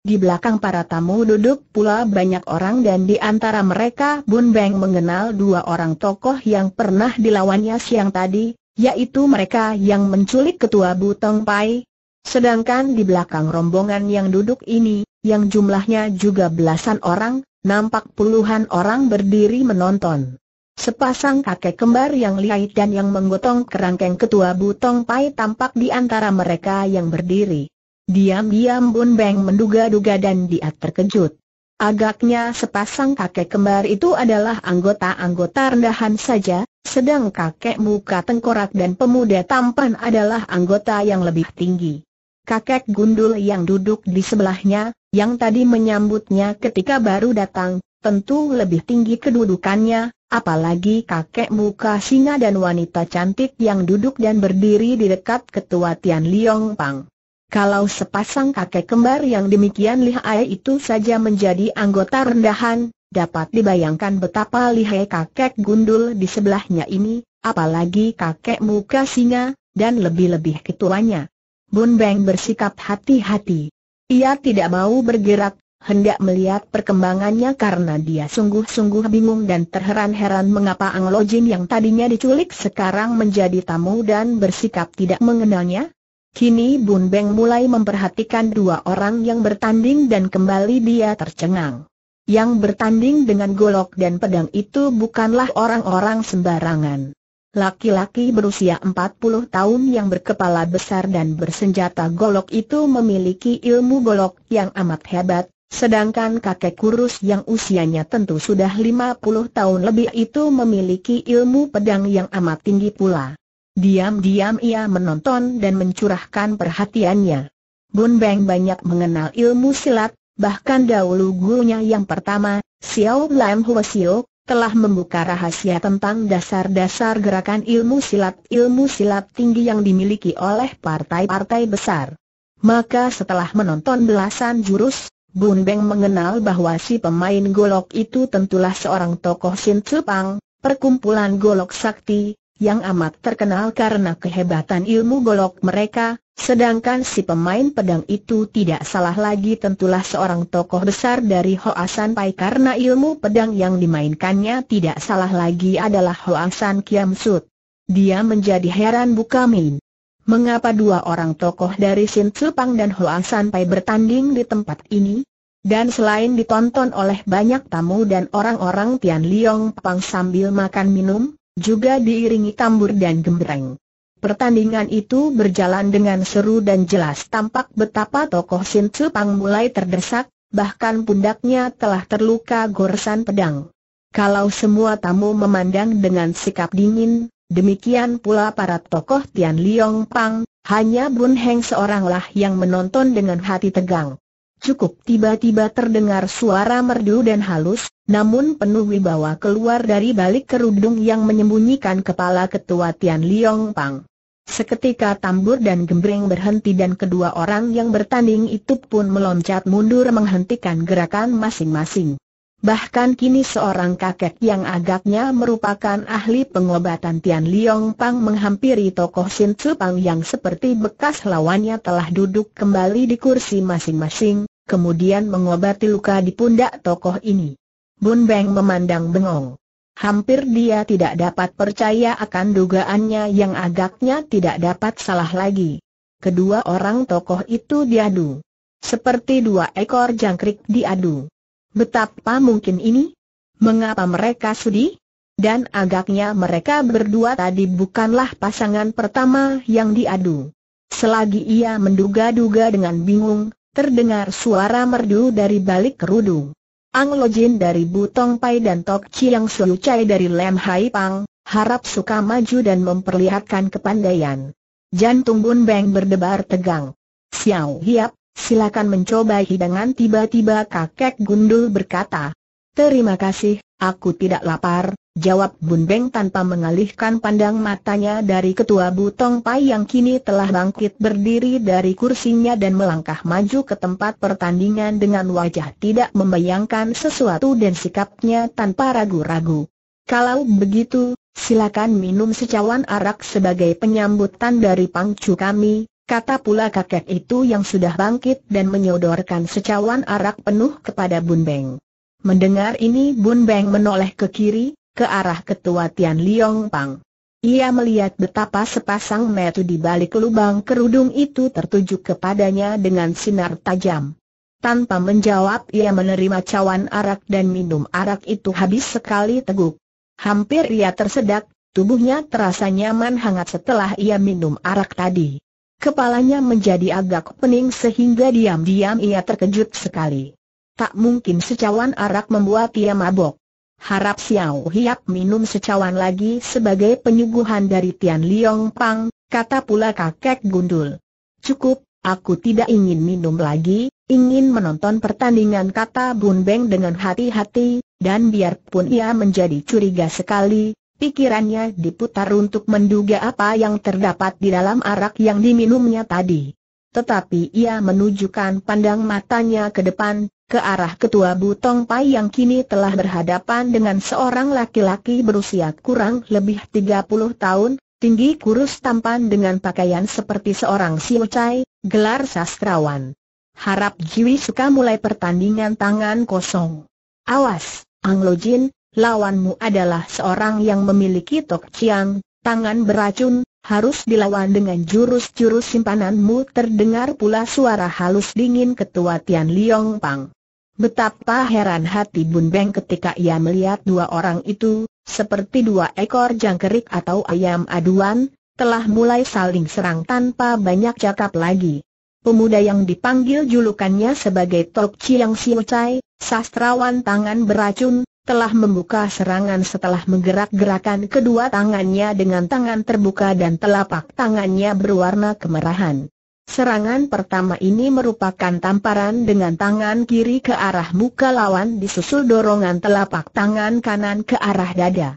Di belakang para tamu duduk pula banyak orang dan di antara mereka Bun Beng mengenal dua orang tokoh yang pernah dilawannya siang tadi, yaitu mereka yang menculik ketua Butong Pai. Sedangkan di belakang rombongan yang duduk ini, yang jumlahnya juga belasan orang, nampak puluhan orang berdiri menonton. Sepasang kakek kembar yang lihai dan yang menggotong kerangkeng ketua Butong Pai tampak di antara mereka yang berdiri. Diam-diam Bun Beng menduga-duga dan dia terkejut. Agaknya sepasang kakek kembar itu adalah anggota-anggota rendahan saja, sedang kakek muka tengkorak dan pemuda tampan adalah anggota yang lebih tinggi. Kakek gundul yang duduk di sebelahnya, yang tadi menyambutnya ketika baru datang, tentu lebih tinggi kedudukannya, apalagi kakek muka singa dan wanita cantik yang duduk dan berdiri di dekat ketua Tian Liong Pang. Kalau sepasang kakek kembar yang demikian lihai itu saja menjadi anggota rendahan, Dapat dibayangkan betapa lihai kakek gundul di sebelahnya ini, apalagi kakek muka singa, dan lebih-lebih ketuanya. Bun Beng bersikap hati-hati. Ia tidak mau bergerak, hendak melihat perkembangannya karena dia sungguh-sungguh bingung dan terheran-heran mengapa Ang Jin yang tadinya diculik sekarang menjadi tamu dan bersikap tidak mengenalnya. Kini Bun Beng mulai memperhatikan dua orang yang bertanding dan kembali dia tercengang yang bertanding dengan golok dan pedang itu bukanlah orang-orang sembarangan. Laki-laki berusia 40 tahun yang berkepala besar dan bersenjata golok itu memiliki ilmu golok yang amat hebat, sedangkan kakek kurus yang usianya tentu sudah 50 tahun lebih itu memiliki ilmu pedang yang amat tinggi pula. Diam-diam ia menonton dan mencurahkan perhatiannya. Bun Beng banyak mengenal ilmu silat, bahkan dahulu gurunya yang pertama, Xiao Lam Xiao, telah membuka rahasia tentang dasar-dasar gerakan ilmu silat-ilmu silat tinggi yang dimiliki oleh partai-partai besar. Maka setelah menonton belasan jurus, Bun Beng mengenal bahwa si pemain golok itu tentulah seorang tokoh Sin Cupang, perkumpulan golok sakti, yang amat terkenal karena kehebatan ilmu golok mereka, Sedangkan si pemain pedang itu tidak salah lagi tentulah seorang tokoh besar dari Hoasan Pai karena ilmu pedang yang dimainkannya tidak salah lagi adalah Hoasan Kiam Sut. Dia menjadi heran Bukamin. Mengapa dua orang tokoh dari Sin Tsupang dan Hoasan Pai bertanding di tempat ini? Dan selain ditonton oleh banyak tamu dan orang-orang Tian Liong Pang sambil makan minum, juga diiringi tambur dan gembreng. Pertandingan itu berjalan dengan seru dan jelas tampak betapa tokoh Sin Tzu Pang mulai terdesak, bahkan pundaknya telah terluka goresan pedang. Kalau semua tamu memandang dengan sikap dingin, demikian pula para tokoh Tian Liong Pang, hanya Bun Heng seoranglah yang menonton dengan hati tegang. Cukup tiba-tiba terdengar suara merdu dan halus, namun penuh wibawa keluar dari balik kerudung yang menyembunyikan kepala ketua Tian Liong Pang. Seketika tambur dan gembreng berhenti dan kedua orang yang bertanding itu pun meloncat mundur menghentikan gerakan masing-masing. Bahkan kini seorang kakek yang agaknya merupakan ahli pengobatan Tian Liong Pang menghampiri tokoh Sin Tzu Pang yang seperti bekas lawannya telah duduk kembali di kursi masing-masing, kemudian mengobati luka di pundak tokoh ini. Bun Beng memandang bengong. Hampir dia tidak dapat percaya akan dugaannya yang agaknya tidak dapat salah lagi. Kedua orang tokoh itu diadu. Seperti dua ekor jangkrik diadu. Betapa mungkin ini? Mengapa mereka sedih? Dan agaknya mereka berdua tadi bukanlah pasangan pertama yang diadu. Selagi ia menduga-duga dengan bingung, terdengar suara merdu dari balik kerudung. Ang Lojin dari Butong Pai dan Tok Chiang Suyu Chai dari Lem Hai Pang, harap suka maju dan memperlihatkan kepandaian. Jantung Bun Beng berdebar tegang. Xiao Hiap, silakan mencoba hidangan tiba-tiba kakek gundul berkata. Terima kasih, aku tidak lapar, jawab Bun Beng tanpa mengalihkan pandang matanya dari ketua Butong Pai yang kini telah bangkit berdiri dari kursinya dan melangkah maju ke tempat pertandingan dengan wajah tidak membayangkan sesuatu dan sikapnya tanpa ragu-ragu. Kalau begitu, silakan minum secawan arak sebagai penyambutan dari pangcu kami, Kata pula kakek itu yang sudah bangkit dan menyodorkan secawan arak penuh kepada Bun Beng. Mendengar ini Bun Beng menoleh ke kiri, ke arah ketua Tian Liong Pang. Ia melihat betapa sepasang metu di balik lubang kerudung itu tertuju kepadanya dengan sinar tajam. Tanpa menjawab ia menerima cawan arak dan minum arak itu habis sekali teguk. Hampir ia tersedak, tubuhnya terasa nyaman hangat setelah ia minum arak tadi. Kepalanya menjadi agak pening sehingga diam-diam ia terkejut sekali. Tak mungkin secawan arak membuat ia mabok. Harap Xiao Hiap minum secawan lagi sebagai penyuguhan dari Tian Liong Pang, kata pula kakek gundul. Cukup, aku tidak ingin minum lagi, ingin menonton pertandingan kata Bun Beng dengan hati-hati, dan biarpun ia menjadi curiga sekali, Pikirannya diputar untuk menduga apa yang terdapat di dalam arak yang diminumnya tadi. Tetapi ia menunjukkan pandang matanya ke depan, ke arah ketua Butong Pai yang kini telah berhadapan dengan seorang laki-laki berusia kurang lebih 30 tahun, tinggi kurus tampan dengan pakaian seperti seorang siucai, gelar sastrawan. Harap Jiwi suka mulai pertandingan tangan kosong. Awas, Ang Jin, lawanmu adalah seorang yang memiliki tok Chiang, tangan beracun, harus dilawan dengan jurus-jurus simpananmu terdengar pula suara halus dingin ketua Tian Liong Pang. Betapa heran hati Bun Beng ketika ia melihat dua orang itu, seperti dua ekor jangkrik atau ayam aduan, telah mulai saling serang tanpa banyak cakap lagi. Pemuda yang dipanggil julukannya sebagai Tok Chiang Siu Chai, sastrawan tangan beracun, telah membuka serangan setelah menggerak-gerakan kedua tangannya dengan tangan terbuka dan telapak tangannya berwarna kemerahan. Serangan pertama ini merupakan tamparan dengan tangan kiri ke arah muka lawan disusul dorongan telapak tangan kanan ke arah dada.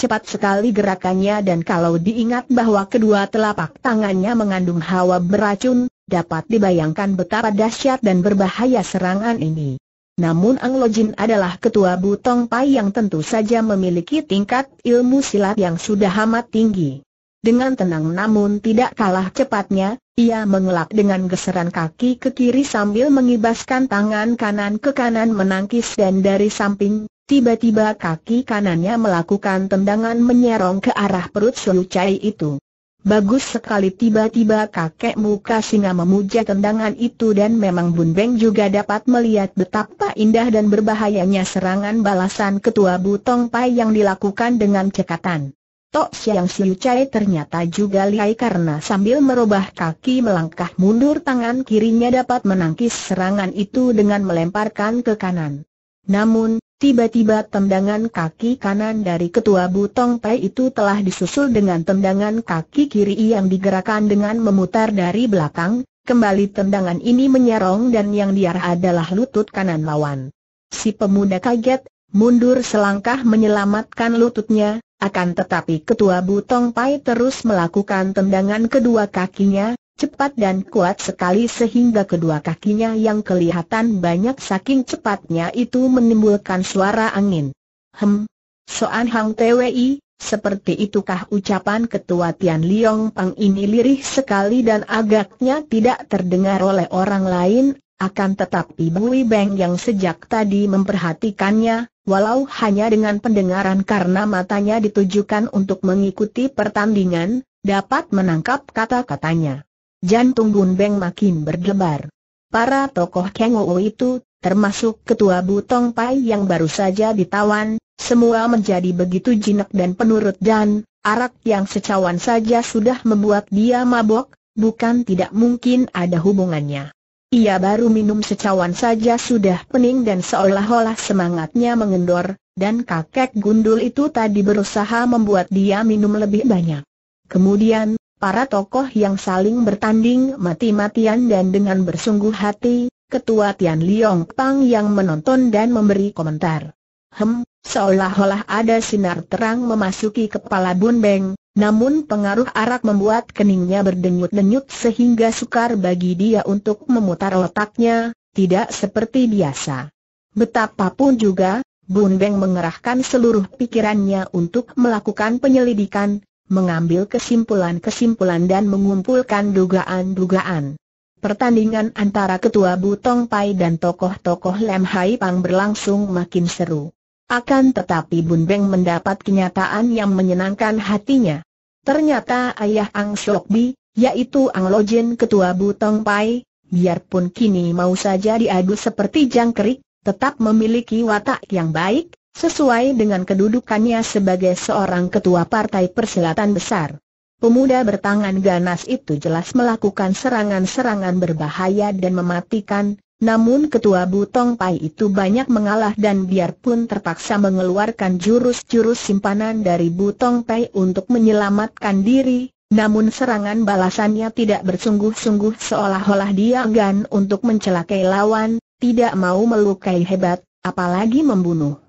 Cepat sekali gerakannya dan kalau diingat bahwa kedua telapak tangannya mengandung hawa beracun, dapat dibayangkan betapa dahsyat dan berbahaya serangan ini. Namun Ang Lojin adalah ketua Butong Pai yang tentu saja memiliki tingkat ilmu silat yang sudah amat tinggi. Dengan tenang namun tidak kalah cepatnya, ia mengelak dengan geseran kaki ke kiri sambil mengibaskan tangan kanan ke kanan menangkis dan dari samping, tiba-tiba kaki kanannya melakukan tendangan menyerong ke arah perut Suyu Chai itu. Bagus sekali tiba-tiba kakek muka singa memuja tendangan itu dan memang Bun Beng juga dapat melihat betapa indah dan berbahayanya serangan balasan ketua Butong Pai yang dilakukan dengan cekatan. Tok Siang Siu Chai ternyata juga lihai karena sambil merubah kaki melangkah mundur tangan kirinya dapat menangkis serangan itu dengan melemparkan ke kanan. Namun, Tiba-tiba tendangan kaki kanan dari ketua Butong Pai itu telah disusul dengan tendangan kaki kiri yang digerakkan dengan memutar dari belakang, kembali tendangan ini menyerong dan yang diarah adalah lutut kanan lawan. Si pemuda kaget, mundur selangkah menyelamatkan lututnya, akan tetapi ketua Butong Pai terus melakukan tendangan kedua kakinya, cepat dan kuat sekali sehingga kedua kakinya yang kelihatan banyak saking cepatnya itu menimbulkan suara angin. Hem, Soan Hang Twi, seperti itukah ucapan ketua Tian Liong Pang ini lirih sekali dan agaknya tidak terdengar oleh orang lain, akan tetapi Bui Beng yang sejak tadi memperhatikannya, walau hanya dengan pendengaran karena matanya ditujukan untuk mengikuti pertandingan, dapat menangkap kata-katanya. Jantung Bun Beng makin berdebar. Para tokoh Wu itu, termasuk ketua Butong Pai yang baru saja ditawan, semua menjadi begitu jinak dan penurut dan, arak yang secawan saja sudah membuat dia mabok, bukan tidak mungkin ada hubungannya. Ia baru minum secawan saja sudah pening dan seolah-olah semangatnya mengendor, dan kakek gundul itu tadi berusaha membuat dia minum lebih banyak. Kemudian, para tokoh yang saling bertanding mati-matian dan dengan bersungguh hati, ketua Tian Liong Pang yang menonton dan memberi komentar. Hem, seolah-olah ada sinar terang memasuki kepala Bun Beng, namun pengaruh arak membuat keningnya berdenyut-denyut sehingga sukar bagi dia untuk memutar otaknya, tidak seperti biasa. Betapapun juga, Bun Beng mengerahkan seluruh pikirannya untuk melakukan penyelidikan, mengambil kesimpulan-kesimpulan dan mengumpulkan dugaan-dugaan. Pertandingan antara Ketua Butong Pai dan tokoh-tokoh Lem Hai Pang berlangsung makin seru. Akan tetapi Bun Beng mendapat kenyataan yang menyenangkan hatinya. Ternyata ayah Ang Sok Bi, yaitu Ang Lojin Ketua Butong Pai, biarpun kini mau saja diadu seperti jangkrik, tetap memiliki watak yang baik, sesuai dengan kedudukannya sebagai seorang ketua partai persilatan besar. Pemuda bertangan ganas itu jelas melakukan serangan-serangan berbahaya dan mematikan, namun ketua Butong Pai itu banyak mengalah dan biarpun terpaksa mengeluarkan jurus-jurus simpanan dari Butong Pai untuk menyelamatkan diri, namun serangan balasannya tidak bersungguh-sungguh seolah-olah dia enggan untuk mencelakai lawan, tidak mau melukai hebat, apalagi membunuh.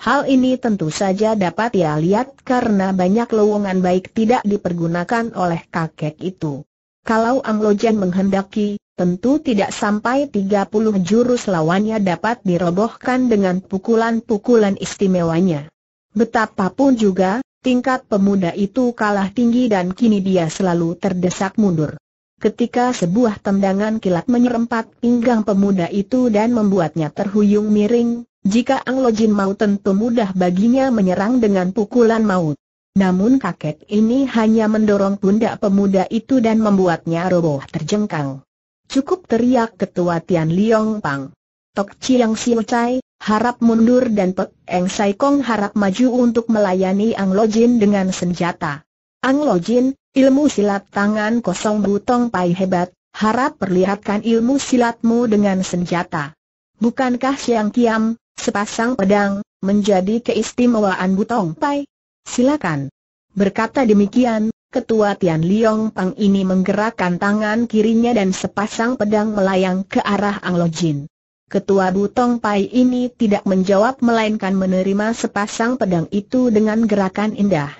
Hal ini tentu saja dapat ia lihat karena banyak lowongan baik tidak dipergunakan oleh kakek itu. Kalau Anglojan menghendaki, tentu tidak sampai 30 jurus lawannya dapat dirobohkan dengan pukulan-pukulan istimewanya. Betapapun juga, tingkat pemuda itu kalah tinggi dan kini dia selalu terdesak mundur. Ketika sebuah tendangan kilat menyerempat pinggang pemuda itu dan membuatnya terhuyung miring, jika Ang Lojin mau tentu mudah baginya menyerang dengan pukulan maut. Namun kakek ini hanya mendorong pundak pemuda itu dan membuatnya roboh terjengkang. Cukup teriak ketua Tian Liong Pang. Tok Chiang Siu Chai, harap mundur dan Pek Eng Sai Kong harap maju untuk melayani Ang Lojin dengan senjata. Ang Lojin, ilmu silat tangan kosong butong pai hebat, harap perlihatkan ilmu silatmu dengan senjata. Bukankah Siang Kiam, sepasang pedang, menjadi keistimewaan Butong Pai. Silakan. Berkata demikian, Ketua Tian Liong Pang ini menggerakkan tangan kirinya dan sepasang pedang melayang ke arah Ang Lo Jin. Ketua Butong Pai ini tidak menjawab melainkan menerima sepasang pedang itu dengan gerakan indah.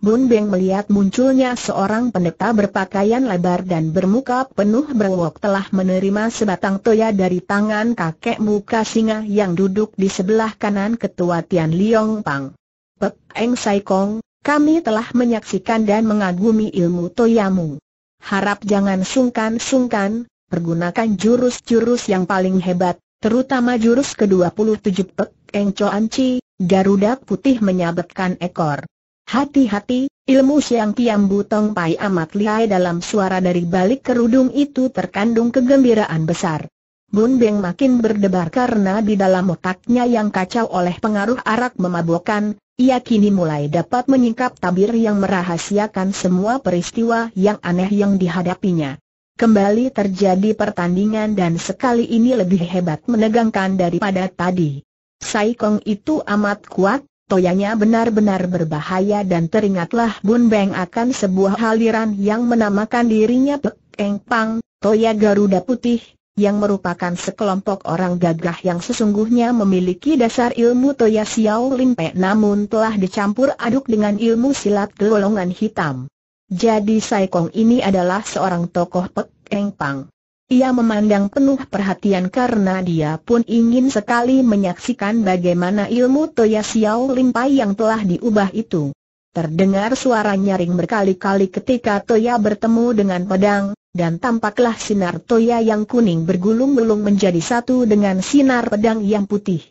Bun Beng melihat munculnya seorang pendeta berpakaian lebar dan bermuka penuh berwok telah menerima sebatang toya dari tangan kakek muka singa yang duduk di sebelah kanan ketua Tian Liong Pang. Pek Eng Sai Kong, kami telah menyaksikan dan mengagumi ilmu toyamu. Harap jangan sungkan-sungkan, pergunakan jurus-jurus yang paling hebat, terutama jurus ke-27 Pek Eng Choan Chi, Garuda Putih menyabetkan ekor. Hati-hati, ilmu Siang Kiam Butong Pai amat lihai dalam suara dari balik kerudung itu terkandung kegembiraan besar. Bun Beng makin berdebar karena di dalam otaknya yang kacau oleh pengaruh arak memabokkan, ia kini mulai dapat menyingkap tabir yang merahasiakan semua peristiwa yang aneh yang dihadapinya. Kembali terjadi pertandingan dan sekali ini lebih hebat menegangkan daripada tadi. Saikong itu amat kuat, Toyanya benar-benar berbahaya dan teringatlah Bun Beng akan sebuah haliran yang menamakan dirinya Peng Pang, Toya Garuda Putih, yang merupakan sekelompok orang gagah yang sesungguhnya memiliki dasar ilmu Toya Xiao Limpe namun telah dicampur aduk dengan ilmu silat golongan hitam. Jadi Saikong ini adalah seorang tokoh Peng Pang. Ia memandang penuh perhatian karena dia pun ingin sekali menyaksikan bagaimana ilmu Toya Xiao Limpai yang telah diubah itu. Terdengar suara nyaring berkali-kali ketika Toya bertemu dengan pedang, dan tampaklah sinar Toya yang kuning bergulung-gulung menjadi satu dengan sinar pedang yang putih.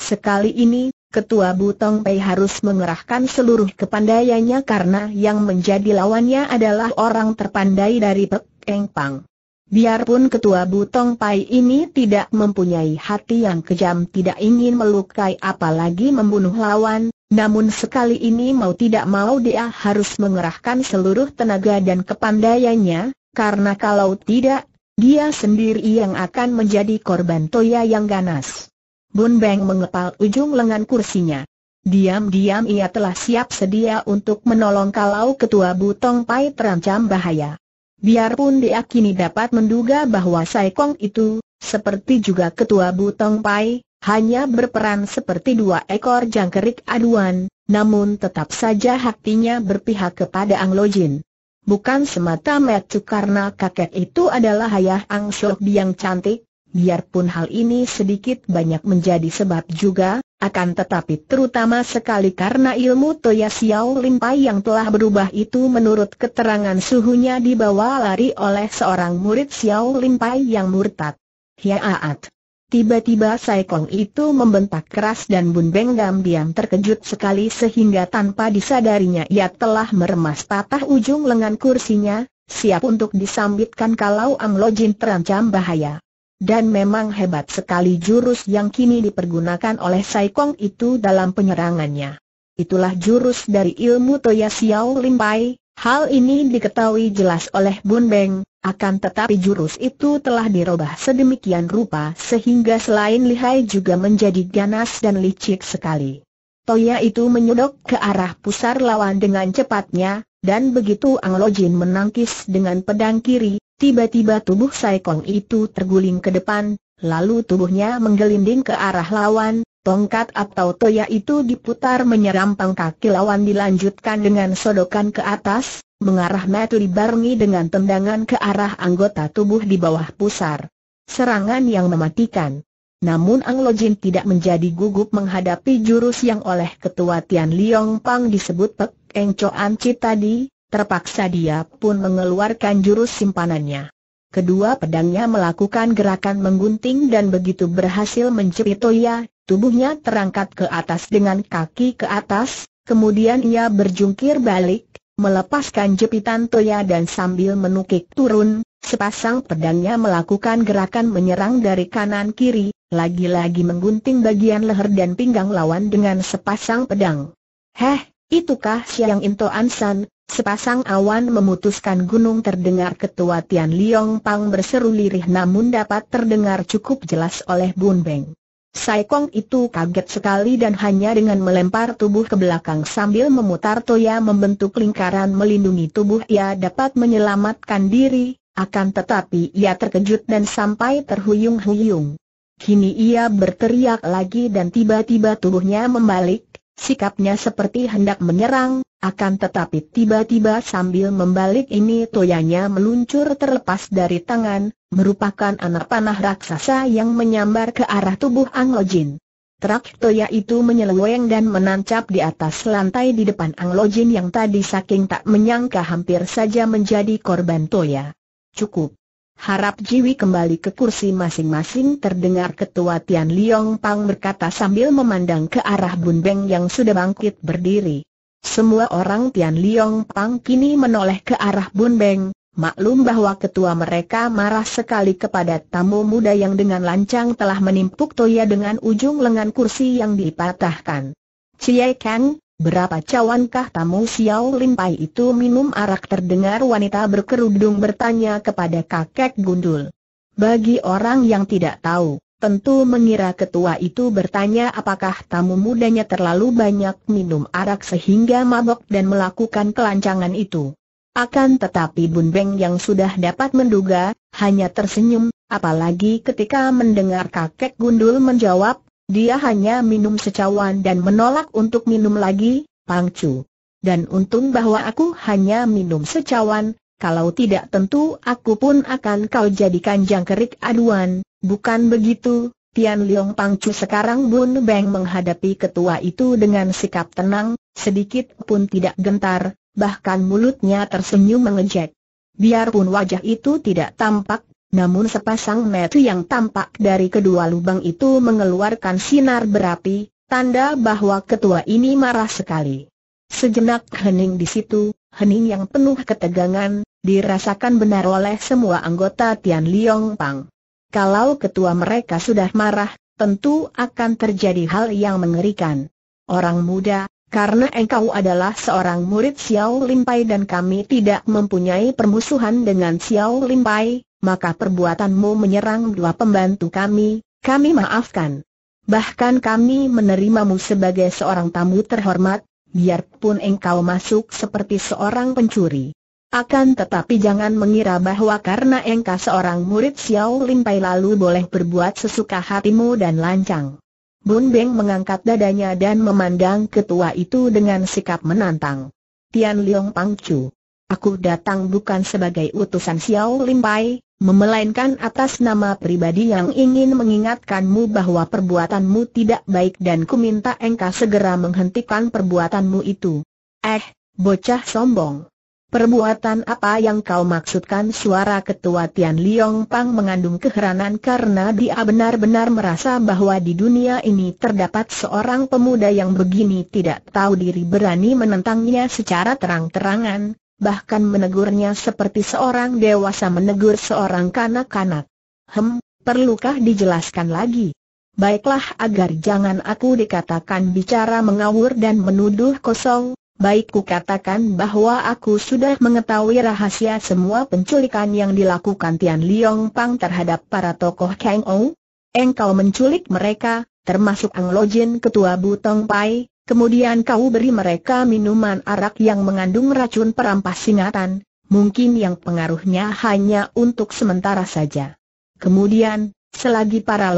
Sekali ini, Ketua Butong Pei harus mengerahkan seluruh kepandaiannya karena yang menjadi lawannya adalah orang terpandai dari Pek Eng Pang. Biarpun ketua Butong Pai ini tidak mempunyai hati yang kejam tidak ingin melukai apalagi membunuh lawan, namun sekali ini mau tidak mau dia harus mengerahkan seluruh tenaga dan kepandaiannya, karena kalau tidak, dia sendiri yang akan menjadi korban Toya yang ganas. Bun Beng mengepal ujung lengan kursinya. Diam-diam ia telah siap sedia untuk menolong kalau ketua Butong Pai terancam bahaya. Biarpun diakini dapat menduga bahwa Saikong itu, seperti juga ketua Butong Pai, hanya berperan seperti dua ekor jangkrik aduan, namun tetap saja hatinya berpihak kepada Ang Jin. Bukan semata-mata karena kakek itu adalah ayah Ang Shok yang cantik, Biarpun hal ini sedikit banyak menjadi sebab juga, akan tetapi terutama sekali karena ilmu Toya Xiao Limpai yang telah berubah itu menurut keterangan suhunya dibawa lari oleh seorang murid Xiao Limpai yang murtad. Hiaat. Tiba-tiba Sai Saikong itu membentak keras dan Bun Beng Gam diam terkejut sekali sehingga tanpa disadarinya ia telah meremas patah ujung lengan kursinya, siap untuk disambitkan kalau Ang Lojin terancam bahaya. Dan memang hebat sekali jurus yang kini dipergunakan oleh Sai Kong itu dalam penyerangannya. Itulah jurus dari ilmu Toya Xiao Limpai, hal ini diketahui jelas oleh Bun Beng, akan tetapi jurus itu telah dirubah sedemikian rupa sehingga selain lihai juga menjadi ganas dan licik sekali. Toya itu menyodok ke arah pusar lawan dengan cepatnya, dan begitu Ang Jin menangkis dengan pedang kiri, Tiba-tiba tubuh Saikong itu terguling ke depan, lalu tubuhnya menggelinding ke arah lawan, tongkat atau toya itu diputar menyerampang kaki lawan dilanjutkan dengan sodokan ke atas, mengarah metu dibarengi dengan tendangan ke arah anggota tubuh di bawah pusar. Serangan yang mematikan. Namun Ang Lojin tidak menjadi gugup menghadapi jurus yang oleh ketua Tian Liong Pang disebut Pek Eng Choan Chi tadi, Terpaksa dia pun mengeluarkan jurus simpanannya. Kedua pedangnya melakukan gerakan menggunting dan begitu berhasil menjepit Toya, tubuhnya terangkat ke atas dengan kaki ke atas, kemudian ia berjungkir balik, melepaskan jepitan Toya dan sambil menukik turun, sepasang pedangnya melakukan gerakan menyerang dari kanan kiri, lagi-lagi menggunting bagian leher dan pinggang lawan dengan sepasang pedang. Heh, itukah Siang Into Ansan, Sepasang awan memutuskan gunung terdengar ketua Tian Liong Pang berseru lirih namun dapat terdengar cukup jelas oleh Bun Beng. Sai Kong itu kaget sekali dan hanya dengan melempar tubuh ke belakang sambil memutar toya membentuk lingkaran melindungi tubuh ia dapat menyelamatkan diri, akan tetapi ia terkejut dan sampai terhuyung-huyung. Kini ia berteriak lagi dan tiba-tiba tubuhnya membalik, sikapnya seperti hendak menyerang, akan tetapi tiba-tiba sambil membalik ini toyanya meluncur terlepas dari tangan, merupakan anak panah raksasa yang menyambar ke arah tubuh Anglojin. Jin. Trak toya itu menyeleweng dan menancap di atas lantai di depan Anglojin yang tadi saking tak menyangka hampir saja menjadi korban toya. Cukup. Harap Jiwi kembali ke kursi masing-masing terdengar ketua Tian Liong Pang berkata sambil memandang ke arah Bun Beng yang sudah bangkit berdiri. Semua orang Tian Liong Pang kini menoleh ke arah Bun Beng, maklum bahwa ketua mereka marah sekali kepada tamu muda yang dengan lancang telah menimpuk Toya dengan ujung lengan kursi yang dipatahkan. Cie Kang, berapa cawankah tamu Xiao Lim Pai itu minum arak terdengar wanita berkerudung bertanya kepada kakek gundul. Bagi orang yang tidak tahu, Tentu mengira ketua itu bertanya apakah tamu mudanya terlalu banyak minum arak sehingga mabok dan melakukan kelancangan itu. Akan tetapi Bun Beng yang sudah dapat menduga, hanya tersenyum, apalagi ketika mendengar kakek gundul menjawab, dia hanya minum secawan dan menolak untuk minum lagi, pangcu. Dan untung bahwa aku hanya minum secawan, kalau tidak tentu aku pun akan kau jadikan jangkerik aduan, Bukan begitu, Tian Liong Pangcu sekarang Bun Beng menghadapi ketua itu dengan sikap tenang, sedikit pun tidak gentar, bahkan mulutnya tersenyum mengejek. Biarpun wajah itu tidak tampak, namun sepasang mata yang tampak dari kedua lubang itu mengeluarkan sinar berapi, tanda bahwa ketua ini marah sekali. Sejenak hening di situ, hening yang penuh ketegangan, dirasakan benar oleh semua anggota Tian Liang Pang. Kalau ketua mereka sudah marah, tentu akan terjadi hal yang mengerikan. Orang muda, karena engkau adalah seorang murid Xiao Limpai dan kami tidak mempunyai permusuhan dengan Xiao Limpai, maka perbuatanmu menyerang dua pembantu kami, kami maafkan. Bahkan kami menerimamu sebagai seorang tamu terhormat, biarpun engkau masuk seperti seorang pencuri. Akan tetapi jangan mengira bahwa karena engkau seorang murid Xiao Pai lalu boleh berbuat sesuka hatimu dan lancang. Bun Beng mengangkat dadanya dan memandang ketua itu dengan sikap menantang. Tian Liong Chu, Aku datang bukan sebagai utusan Xiao Pai, memelainkan atas nama pribadi yang ingin mengingatkanmu bahwa perbuatanmu tidak baik dan ku minta engkau segera menghentikan perbuatanmu itu. Eh, bocah sombong. Perbuatan apa yang kau maksudkan suara ketua Tian Liong Pang mengandung keheranan karena dia benar-benar merasa bahwa di dunia ini terdapat seorang pemuda yang begini tidak tahu diri berani menentangnya secara terang-terangan, bahkan menegurnya seperti seorang dewasa menegur seorang kanak-kanak. Hem, perlukah dijelaskan lagi? Baiklah agar jangan aku dikatakan bicara mengawur dan menuduh kosong, baik ku katakan bahwa aku sudah mengetahui rahasia semua penculikan yang dilakukan Tian Liang Pang terhadap para tokoh Kang Ou. Engkau menculik mereka, termasuk Ang Lo Jin, Ketua Butong Pai, kemudian kau beri mereka minuman arak yang mengandung racun perampas singatan, mungkin yang pengaruhnya hanya untuk sementara saja. Kemudian, selagi para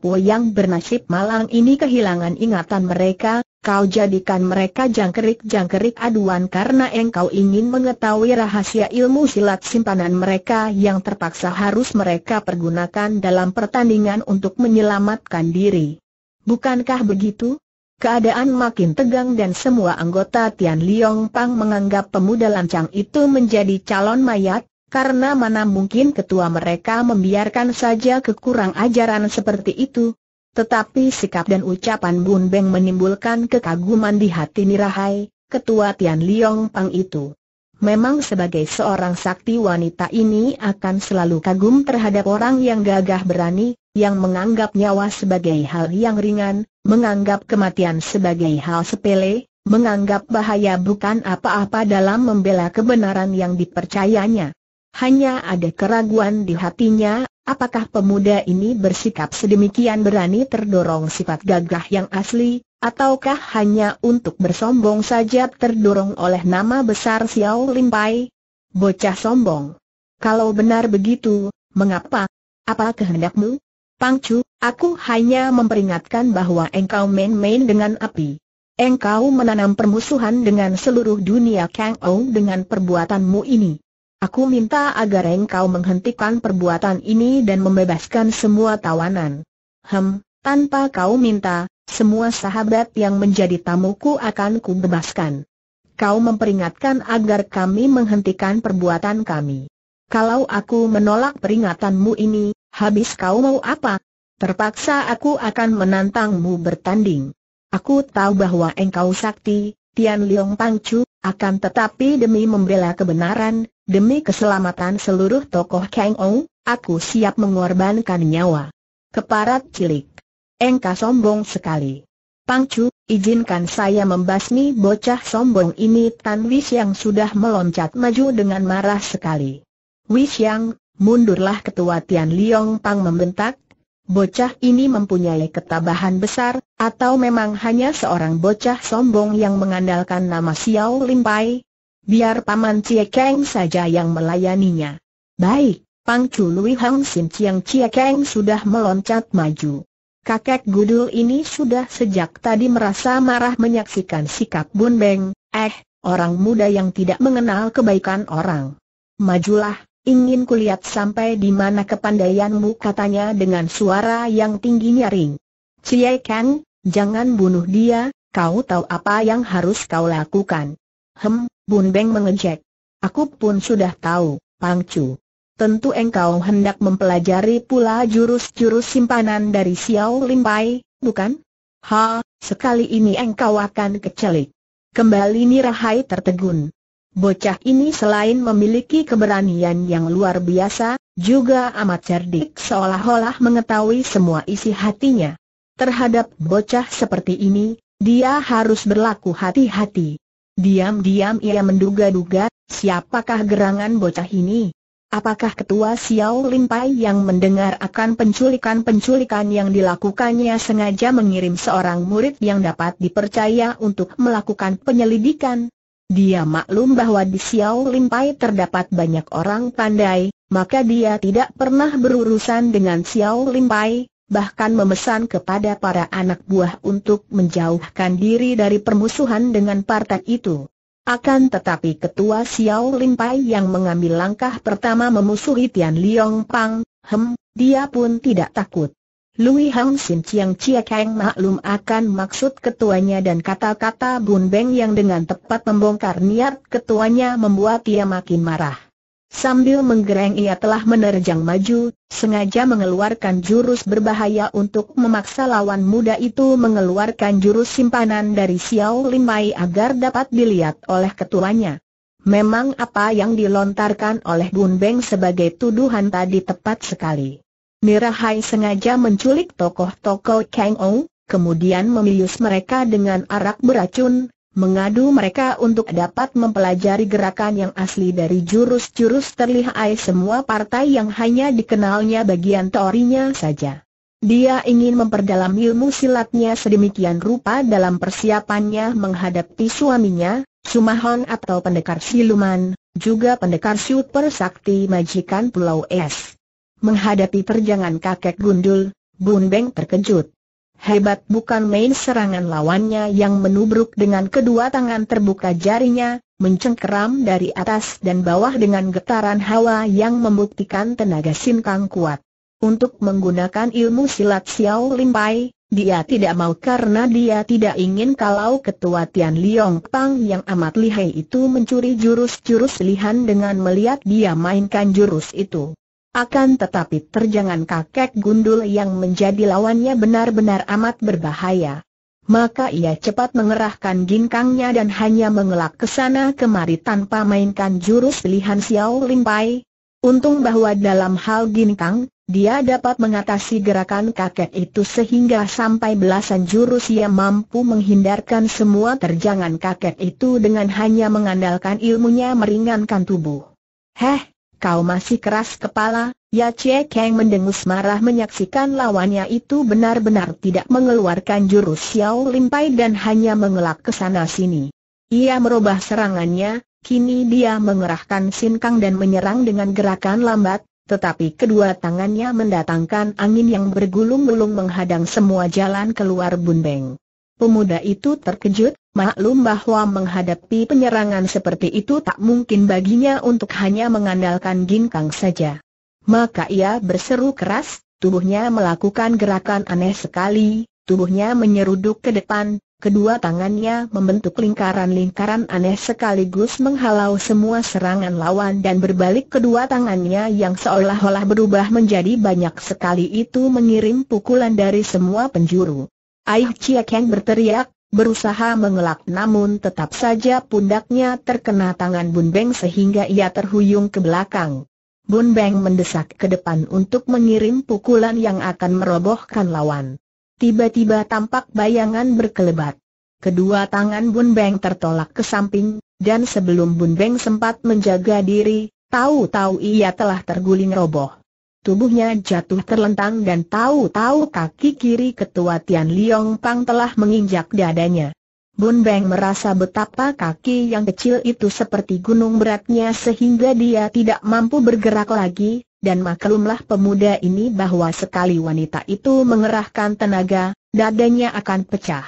Po yang bernasib malang ini kehilangan ingatan mereka, Kau jadikan mereka jangkrik-jangkrik aduan karena engkau ingin mengetahui rahasia ilmu silat simpanan mereka yang terpaksa harus mereka pergunakan dalam pertandingan untuk menyelamatkan diri. Bukankah begitu? Keadaan makin tegang dan semua anggota Tian Liong Pang menganggap pemuda lancang itu menjadi calon mayat, karena mana mungkin ketua mereka membiarkan saja kekurang ajaran seperti itu, tetapi sikap dan ucapan Bun Beng menimbulkan kekaguman di hati Nirahai, ketua Tian Liong Pang itu. Memang sebagai seorang sakti wanita ini akan selalu kagum terhadap orang yang gagah berani, yang menganggap nyawa sebagai hal yang ringan, menganggap kematian sebagai hal sepele, menganggap bahaya bukan apa-apa dalam membela kebenaran yang dipercayanya. Hanya ada keraguan di hatinya Apakah pemuda ini bersikap sedemikian berani terdorong sifat gagah yang asli, ataukah hanya untuk bersombong saja terdorong oleh nama besar Xiao Limpai? Bocah sombong. Kalau benar begitu, mengapa? Apa kehendakmu? Pangcu, aku hanya memperingatkan bahwa engkau main-main dengan api. Engkau menanam permusuhan dengan seluruh dunia Kang Ou dengan perbuatanmu ini. Aku minta agar engkau menghentikan perbuatan ini dan membebaskan semua tawanan. Hem, tanpa kau minta, semua sahabat yang menjadi tamuku akan kubebaskan. Kau memperingatkan agar kami menghentikan perbuatan kami. Kalau aku menolak peringatanmu ini, habis kau mau apa? Terpaksa aku akan menantangmu bertanding. Aku tahu bahwa engkau sakti, Tian Liong Pangcu, akan tetapi demi membela kebenaran, Demi keselamatan seluruh tokoh Kang Ong, aku siap mengorbankan nyawa. Keparat cilik. Engkau sombong sekali. Pangcu, izinkan saya membasmi bocah sombong ini Tan Wis yang sudah meloncat maju dengan marah sekali. Wis yang, mundurlah ketua Tian Liong Pang membentak. Bocah ini mempunyai ketabahan besar, atau memang hanya seorang bocah sombong yang mengandalkan nama Xiao Limpai, biar Paman Cie Keng saja yang melayaninya. Baik, Pang Chu Lui Hang Sin Chiang Cie Keng sudah meloncat maju. Kakek gudul ini sudah sejak tadi merasa marah menyaksikan sikap Bun Beng, eh, orang muda yang tidak mengenal kebaikan orang. Majulah, ingin kulihat sampai di mana kepandaianmu katanya dengan suara yang tinggi nyaring. Cie Kang, jangan bunuh dia, kau tahu apa yang harus kau lakukan. Hem, Bun Beng mengejek. Aku pun sudah tahu, Pangcu. Tentu engkau hendak mempelajari pula jurus-jurus simpanan dari Xiao Lim Pai, bukan? Ha, sekali ini engkau akan kecelik. Kembali Nirahai tertegun. Bocah ini selain memiliki keberanian yang luar biasa, juga amat cerdik seolah-olah mengetahui semua isi hatinya. Terhadap bocah seperti ini, dia harus berlaku hati-hati. Diam-diam ia menduga-duga, siapakah gerangan bocah ini? Apakah ketua Xiao Limpai yang mendengar akan penculikan-penculikan yang dilakukannya sengaja mengirim seorang murid yang dapat dipercaya untuk melakukan penyelidikan? Dia maklum bahwa di Xiao Limpai terdapat banyak orang pandai, maka dia tidak pernah berurusan dengan Xiao Limpai, bahkan memesan kepada para anak buah untuk menjauhkan diri dari permusuhan dengan partai itu. Akan tetapi ketua Xiao Lin Pai yang mengambil langkah pertama memusuhi Tian Liong Pang, hem, dia pun tidak takut. Lui Hang Sin Chiang Chia Kang maklum akan maksud ketuanya dan kata-kata Bun Beng yang dengan tepat membongkar niat ketuanya membuat dia makin marah. Sambil menggereng ia telah menerjang maju, sengaja mengeluarkan jurus berbahaya untuk memaksa lawan muda itu mengeluarkan jurus simpanan dari Xiao Limai agar dapat dilihat oleh ketuanya. Memang apa yang dilontarkan oleh Bun Beng sebagai tuduhan tadi tepat sekali. Nirahai sengaja menculik tokoh-tokoh Kang Ou, kemudian memilius mereka dengan arak beracun, mengadu mereka untuk dapat mempelajari gerakan yang asli dari jurus-jurus terlihai semua partai yang hanya dikenalnya bagian teorinya saja. Dia ingin memperdalam ilmu silatnya sedemikian rupa dalam persiapannya menghadapi suaminya, Sumahon atau pendekar siluman, juga pendekar super sakti majikan Pulau Es. Menghadapi perjangan kakek gundul, Bun Beng terkejut. Hebat bukan main serangan lawannya yang menubruk dengan kedua tangan terbuka jarinya, mencengkeram dari atas dan bawah dengan getaran hawa yang membuktikan tenaga Sinkang kuat. Untuk menggunakan ilmu silat Xiao Limpai, dia tidak mau karena dia tidak ingin kalau ketua Tian Liong Pang yang amat lihai itu mencuri jurus-jurus lihan dengan melihat dia mainkan jurus itu. Akan tetapi terjangan kakek gundul yang menjadi lawannya benar-benar amat berbahaya. Maka ia cepat mengerahkan ginkangnya dan hanya mengelak ke sana kemari tanpa mainkan jurus pilihan Xiao limpai. Untung bahwa dalam hal ginkang, dia dapat mengatasi gerakan kakek itu sehingga sampai belasan jurus ia mampu menghindarkan semua terjangan kakek itu dengan hanya mengandalkan ilmunya meringankan tubuh. Heh, Kau masih keras kepala, ya Chie Kang mendengus marah menyaksikan lawannya itu benar-benar tidak mengeluarkan jurus Xiao Limpai dan hanya mengelak ke sana sini. Ia merubah serangannya, kini dia mengerahkan sinkang dan menyerang dengan gerakan lambat, tetapi kedua tangannya mendatangkan angin yang bergulung-gulung menghadang semua jalan keluar Beng. Pemuda itu terkejut, maklum bahwa menghadapi penyerangan seperti itu tak mungkin baginya untuk hanya mengandalkan ginkang saja. Maka ia berseru keras, tubuhnya melakukan gerakan aneh sekali, tubuhnya menyeruduk ke depan, kedua tangannya membentuk lingkaran-lingkaran aneh sekaligus menghalau semua serangan lawan dan berbalik kedua tangannya yang seolah-olah berubah menjadi banyak sekali itu mengirim pukulan dari semua penjuru. Aih Chia Kang berteriak, berusaha mengelak namun tetap saja pundaknya terkena tangan Bun Beng sehingga ia terhuyung ke belakang. Bun Beng mendesak ke depan untuk mengirim pukulan yang akan merobohkan lawan. Tiba-tiba tampak bayangan berkelebat. Kedua tangan Bun Beng tertolak ke samping, dan sebelum Bun Beng sempat menjaga diri, tahu-tahu ia telah terguling roboh. Tubuhnya jatuh terlentang dan tahu-tahu kaki kiri ketua Tian Liong Pang telah menginjak dadanya. Bun Beng merasa betapa kaki yang kecil itu seperti gunung beratnya sehingga dia tidak mampu bergerak lagi, dan maklumlah pemuda ini bahwa sekali wanita itu mengerahkan tenaga, dadanya akan pecah.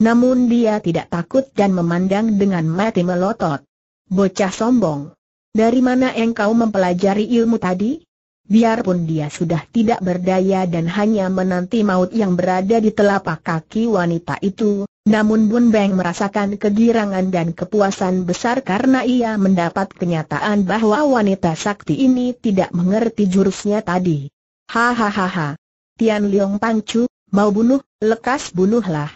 Namun dia tidak takut dan memandang dengan mati melotot. Bocah sombong. Dari mana engkau mempelajari ilmu tadi? Biarpun dia sudah tidak berdaya dan hanya menanti maut yang berada di telapak kaki wanita itu, namun Bun Beng merasakan kegirangan dan kepuasan besar karena ia mendapat kenyataan bahwa wanita sakti ini tidak mengerti jurusnya tadi. Hahaha. Tian Leong Pangcu, mau bunuh, lekas bunuhlah.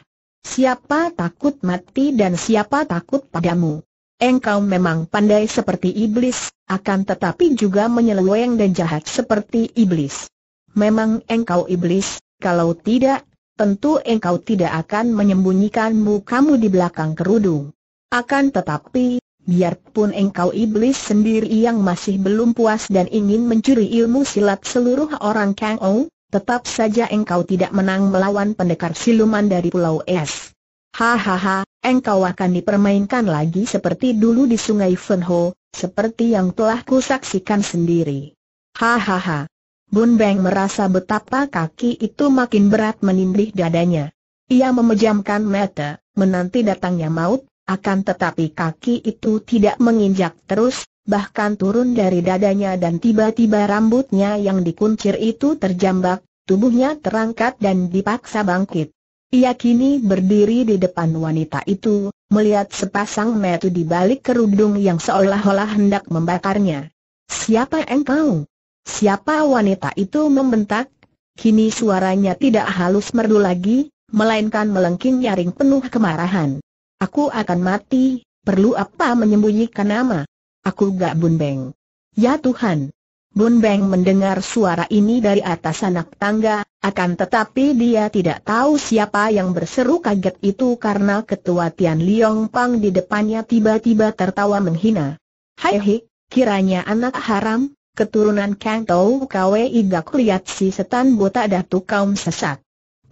Siapa takut mati dan siapa takut padamu? Engkau memang pandai seperti iblis, akan tetapi juga menyeleweng dan jahat seperti iblis. Memang engkau iblis, kalau tidak, tentu engkau tidak akan menyembunyikan mukamu di belakang kerudung. Akan tetapi, biarpun engkau iblis sendiri yang masih belum puas dan ingin mencuri ilmu silat seluruh orang Kang Ou, tetap saja engkau tidak menang melawan pendekar siluman dari Pulau Es. Hahaha, engkau akan dipermainkan lagi seperti dulu di sungai Fenho, seperti yang telah kusaksikan sendiri. Hahaha. Bun Beng merasa betapa kaki itu makin berat menindih dadanya. Ia memejamkan mata, menanti datangnya maut, akan tetapi kaki itu tidak menginjak terus, bahkan turun dari dadanya dan tiba-tiba rambutnya yang dikuncir itu terjambak, tubuhnya terangkat dan dipaksa bangkit. Ia kini berdiri di depan wanita itu, melihat sepasang metu di balik kerudung yang seolah-olah hendak membakarnya. Siapa engkau? Siapa wanita itu membentak? Kini suaranya tidak halus merdu lagi, melainkan melengking nyaring penuh kemarahan. Aku akan mati, perlu apa menyembunyikan nama? Aku gak bunbeng. Ya Tuhan, Bun Beng mendengar suara ini dari atas anak tangga, akan tetapi dia tidak tahu siapa yang berseru kaget itu karena ketua Tian Liong Pang di depannya tiba-tiba tertawa menghina. Hai hei, kiranya anak haram, keturunan Kang Tau Kwe gak lihat si setan botak datu kaum sesat.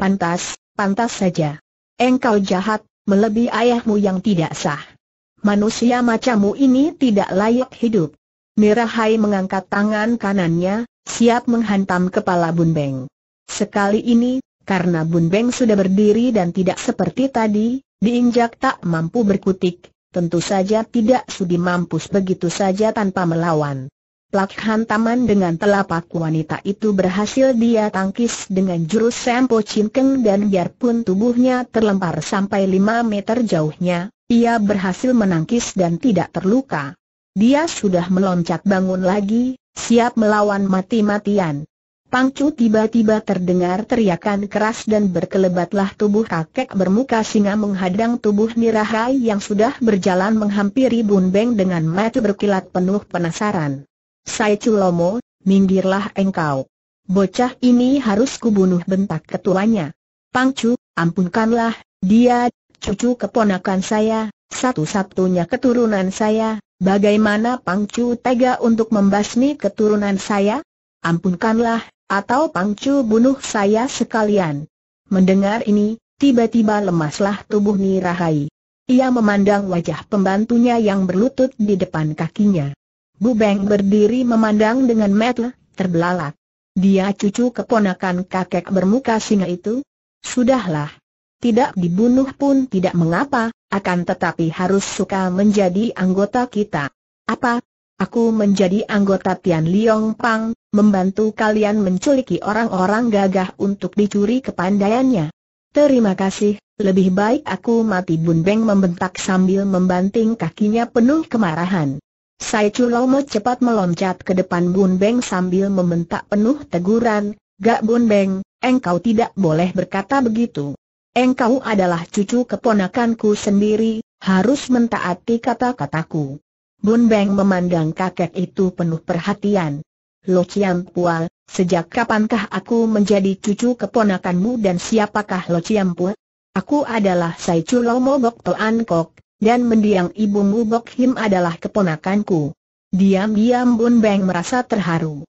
Pantas, pantas saja. Engkau jahat, melebihi ayahmu yang tidak sah. Manusia macamu ini tidak layak hidup. Mirahai mengangkat tangan kanannya, siap menghantam kepala Bun Beng. Sekali ini, karena Bun Beng sudah berdiri dan tidak seperti tadi, diinjak tak mampu berkutik, tentu saja tidak sudi mampus begitu saja tanpa melawan. Plak hantaman dengan telapak wanita itu berhasil dia tangkis dengan jurus Sempo Cinkeng dan biarpun tubuhnya terlempar sampai 5 meter jauhnya, ia berhasil menangkis dan tidak terluka. Dia sudah meloncat bangun lagi, siap melawan mati-matian. Pangcu tiba-tiba terdengar teriakan keras dan berkelebatlah tubuh kakek bermuka singa menghadang tubuh Nirahai yang sudah berjalan menghampiri Bun Beng dengan mata berkilat penuh penasaran. Sai Culomo, minggirlah engkau. Bocah ini harus kubunuh bentak ketuanya. Pangcu, ampunkanlah, dia, cucu keponakan saya, satu-satunya keturunan saya, Bagaimana Pangcu tega untuk membasmi keturunan saya? Ampunkanlah, atau Pangcu bunuh saya sekalian. Mendengar ini, tiba-tiba lemaslah tubuh Nirahai. Ia memandang wajah pembantunya yang berlutut di depan kakinya. Bu Beng berdiri memandang dengan metel, terbelalak. Dia cucu keponakan kakek bermuka singa itu? Sudahlah. Tidak dibunuh pun tidak mengapa, akan tetapi harus suka menjadi anggota kita. Apa? Aku menjadi anggota Tian Liong Pang, membantu kalian menculik orang-orang gagah untuk dicuri kepandaiannya. Terima kasih, lebih baik aku mati Bun Beng membentak sambil membanting kakinya penuh kemarahan. Sai Chulomo cepat meloncat ke depan Bun Beng sambil membentak penuh teguran, Gak Bun Beng, engkau tidak boleh berkata begitu. Engkau adalah cucu keponakanku sendiri, harus mentaati kata-kataku. Bun Beng memandang kakek itu penuh perhatian. Lo Chiam Pual, sejak kapankah aku menjadi cucu keponakanmu dan siapakah Lo Chiam Pual? Aku adalah Sai Chulomo Bok Toan Kok, dan mendiang ibumu Bok Him adalah keponakanku. Diam-diam Bun Beng merasa terharu.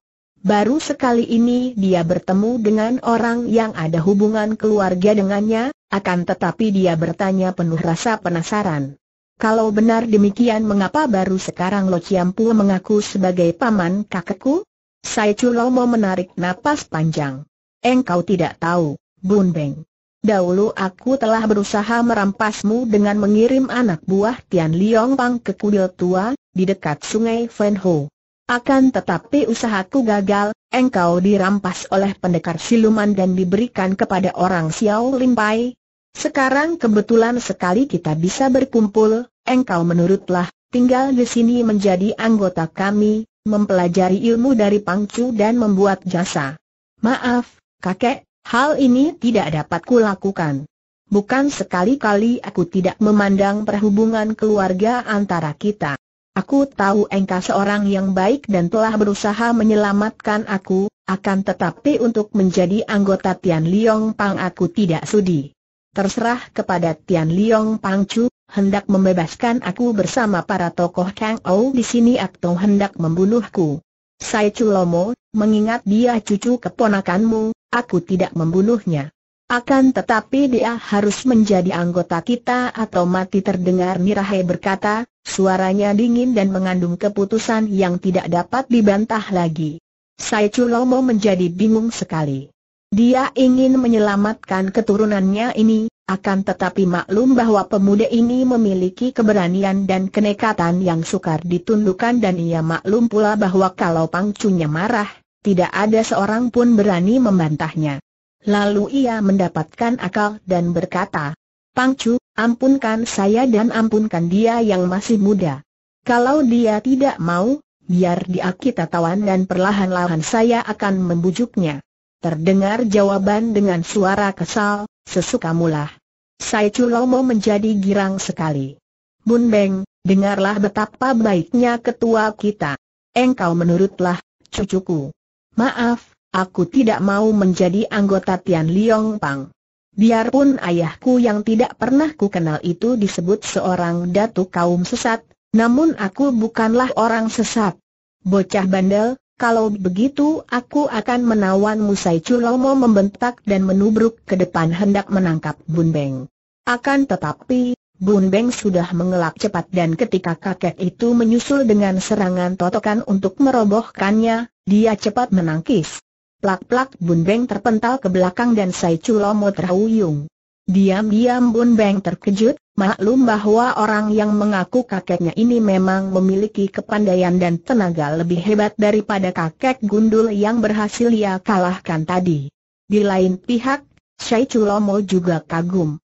Baru sekali ini dia bertemu dengan orang yang ada hubungan keluarga dengannya, akan tetapi dia bertanya penuh rasa penasaran. Kalau benar demikian mengapa baru sekarang Lo Chiampu mengaku sebagai paman kakekku? Sai Chulomo menarik napas panjang. Engkau tidak tahu, Bun Beng. Dahulu aku telah berusaha merampasmu dengan mengirim anak buah Tian Liong Pang ke kuil tua, di dekat sungai Fen Ho. Akan tetapi usahaku gagal, engkau dirampas oleh pendekar siluman dan diberikan kepada orang Xiao Limpai. Sekarang kebetulan sekali kita bisa berkumpul, engkau menurutlah, tinggal di sini menjadi anggota kami, mempelajari ilmu dari Pangcu dan membuat jasa. Maaf, kakek, hal ini tidak dapat kulakukan. Bukan sekali-kali aku tidak memandang perhubungan keluarga antara kita. Aku tahu engkau seorang yang baik dan telah berusaha menyelamatkan aku, akan tetapi untuk menjadi anggota Tian Liong Pang aku tidak sudi. Terserah kepada Tian Liong Pang Chu, hendak membebaskan aku bersama para tokoh Kang Ou di sini atau hendak membunuhku. Sai Lomo, mengingat dia cucu keponakanmu, aku tidak membunuhnya. Akan tetapi dia harus menjadi anggota kita atau mati terdengar Mirahe berkata, Suaranya dingin dan mengandung keputusan yang tidak dapat dibantah lagi. Sai Chulomo menjadi bingung sekali. Dia ingin menyelamatkan keturunannya ini, akan tetapi maklum bahwa pemuda ini memiliki keberanian dan kenekatan yang sukar ditundukkan dan ia maklum pula bahwa kalau pangcunya marah, tidak ada seorang pun berani membantahnya. Lalu ia mendapatkan akal dan berkata, Pangcu, Ampunkan saya dan ampunkan dia yang masih muda. Kalau dia tidak mau, biar dia kita tawan dan perlahan-lahan saya akan membujuknya. Terdengar jawaban dengan suara kesal, sesukamulah. Saya Culomo menjadi girang sekali. Bun Beng, dengarlah betapa baiknya ketua kita. Engkau menurutlah, cucuku. Maaf, aku tidak mau menjadi anggota Tian Liong Pang. Biarpun ayahku yang tidak pernah ku kenal itu disebut seorang datu kaum sesat, namun aku bukanlah orang sesat. Bocah bandel, kalau begitu aku akan menawan Musai Culomo membentak dan menubruk ke depan hendak menangkap Bun Beng. Akan tetapi, Bun Beng sudah mengelak cepat dan ketika kakek itu menyusul dengan serangan totokan untuk merobohkannya, dia cepat menangkis. Plak-plak Bun Beng terpental ke belakang dan Sai Culomo terhuyung. Diam-diam Bun Beng terkejut, maklum bahwa orang yang mengaku kakeknya ini memang memiliki kepandaian dan tenaga lebih hebat daripada kakek gundul yang berhasil ia kalahkan tadi. Di lain pihak, Sai Chulomo juga kagum.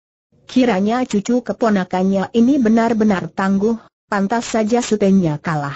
Kiranya cucu keponakannya ini benar-benar tangguh, pantas saja sutenya kalah.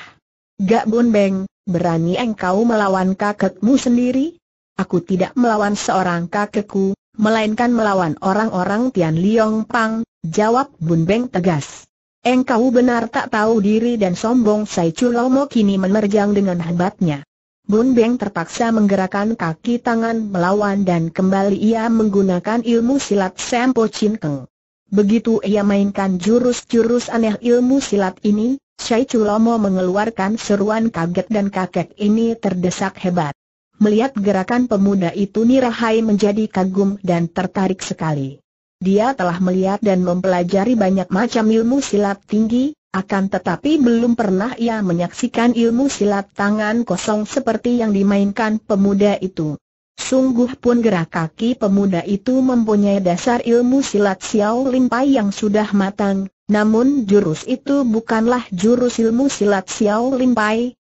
Gak Bun Beng, berani engkau melawan kakekmu sendiri? Aku tidak melawan seorang kakekku, melainkan melawan orang-orang Tian Liong Pang, jawab Bun Beng tegas. Engkau benar tak tahu diri dan sombong Sai Chulomo kini menerjang dengan hebatnya. Bun Beng terpaksa menggerakkan kaki tangan melawan dan kembali ia menggunakan ilmu silat Sempo Chin Keng. Begitu ia mainkan jurus-jurus aneh ilmu silat ini, Sai Chulomo mengeluarkan seruan kaget dan kakek ini terdesak hebat. Melihat gerakan pemuda itu Nirahai menjadi kagum dan tertarik sekali. Dia telah melihat dan mempelajari banyak macam ilmu silat tinggi, akan tetapi belum pernah ia menyaksikan ilmu silat tangan kosong seperti yang dimainkan pemuda itu. Sungguh pun gerak kaki pemuda itu mempunyai dasar ilmu silat Xiao Ling Pai yang sudah matang, namun jurus itu bukanlah jurus ilmu silat Xiao Ling Pai,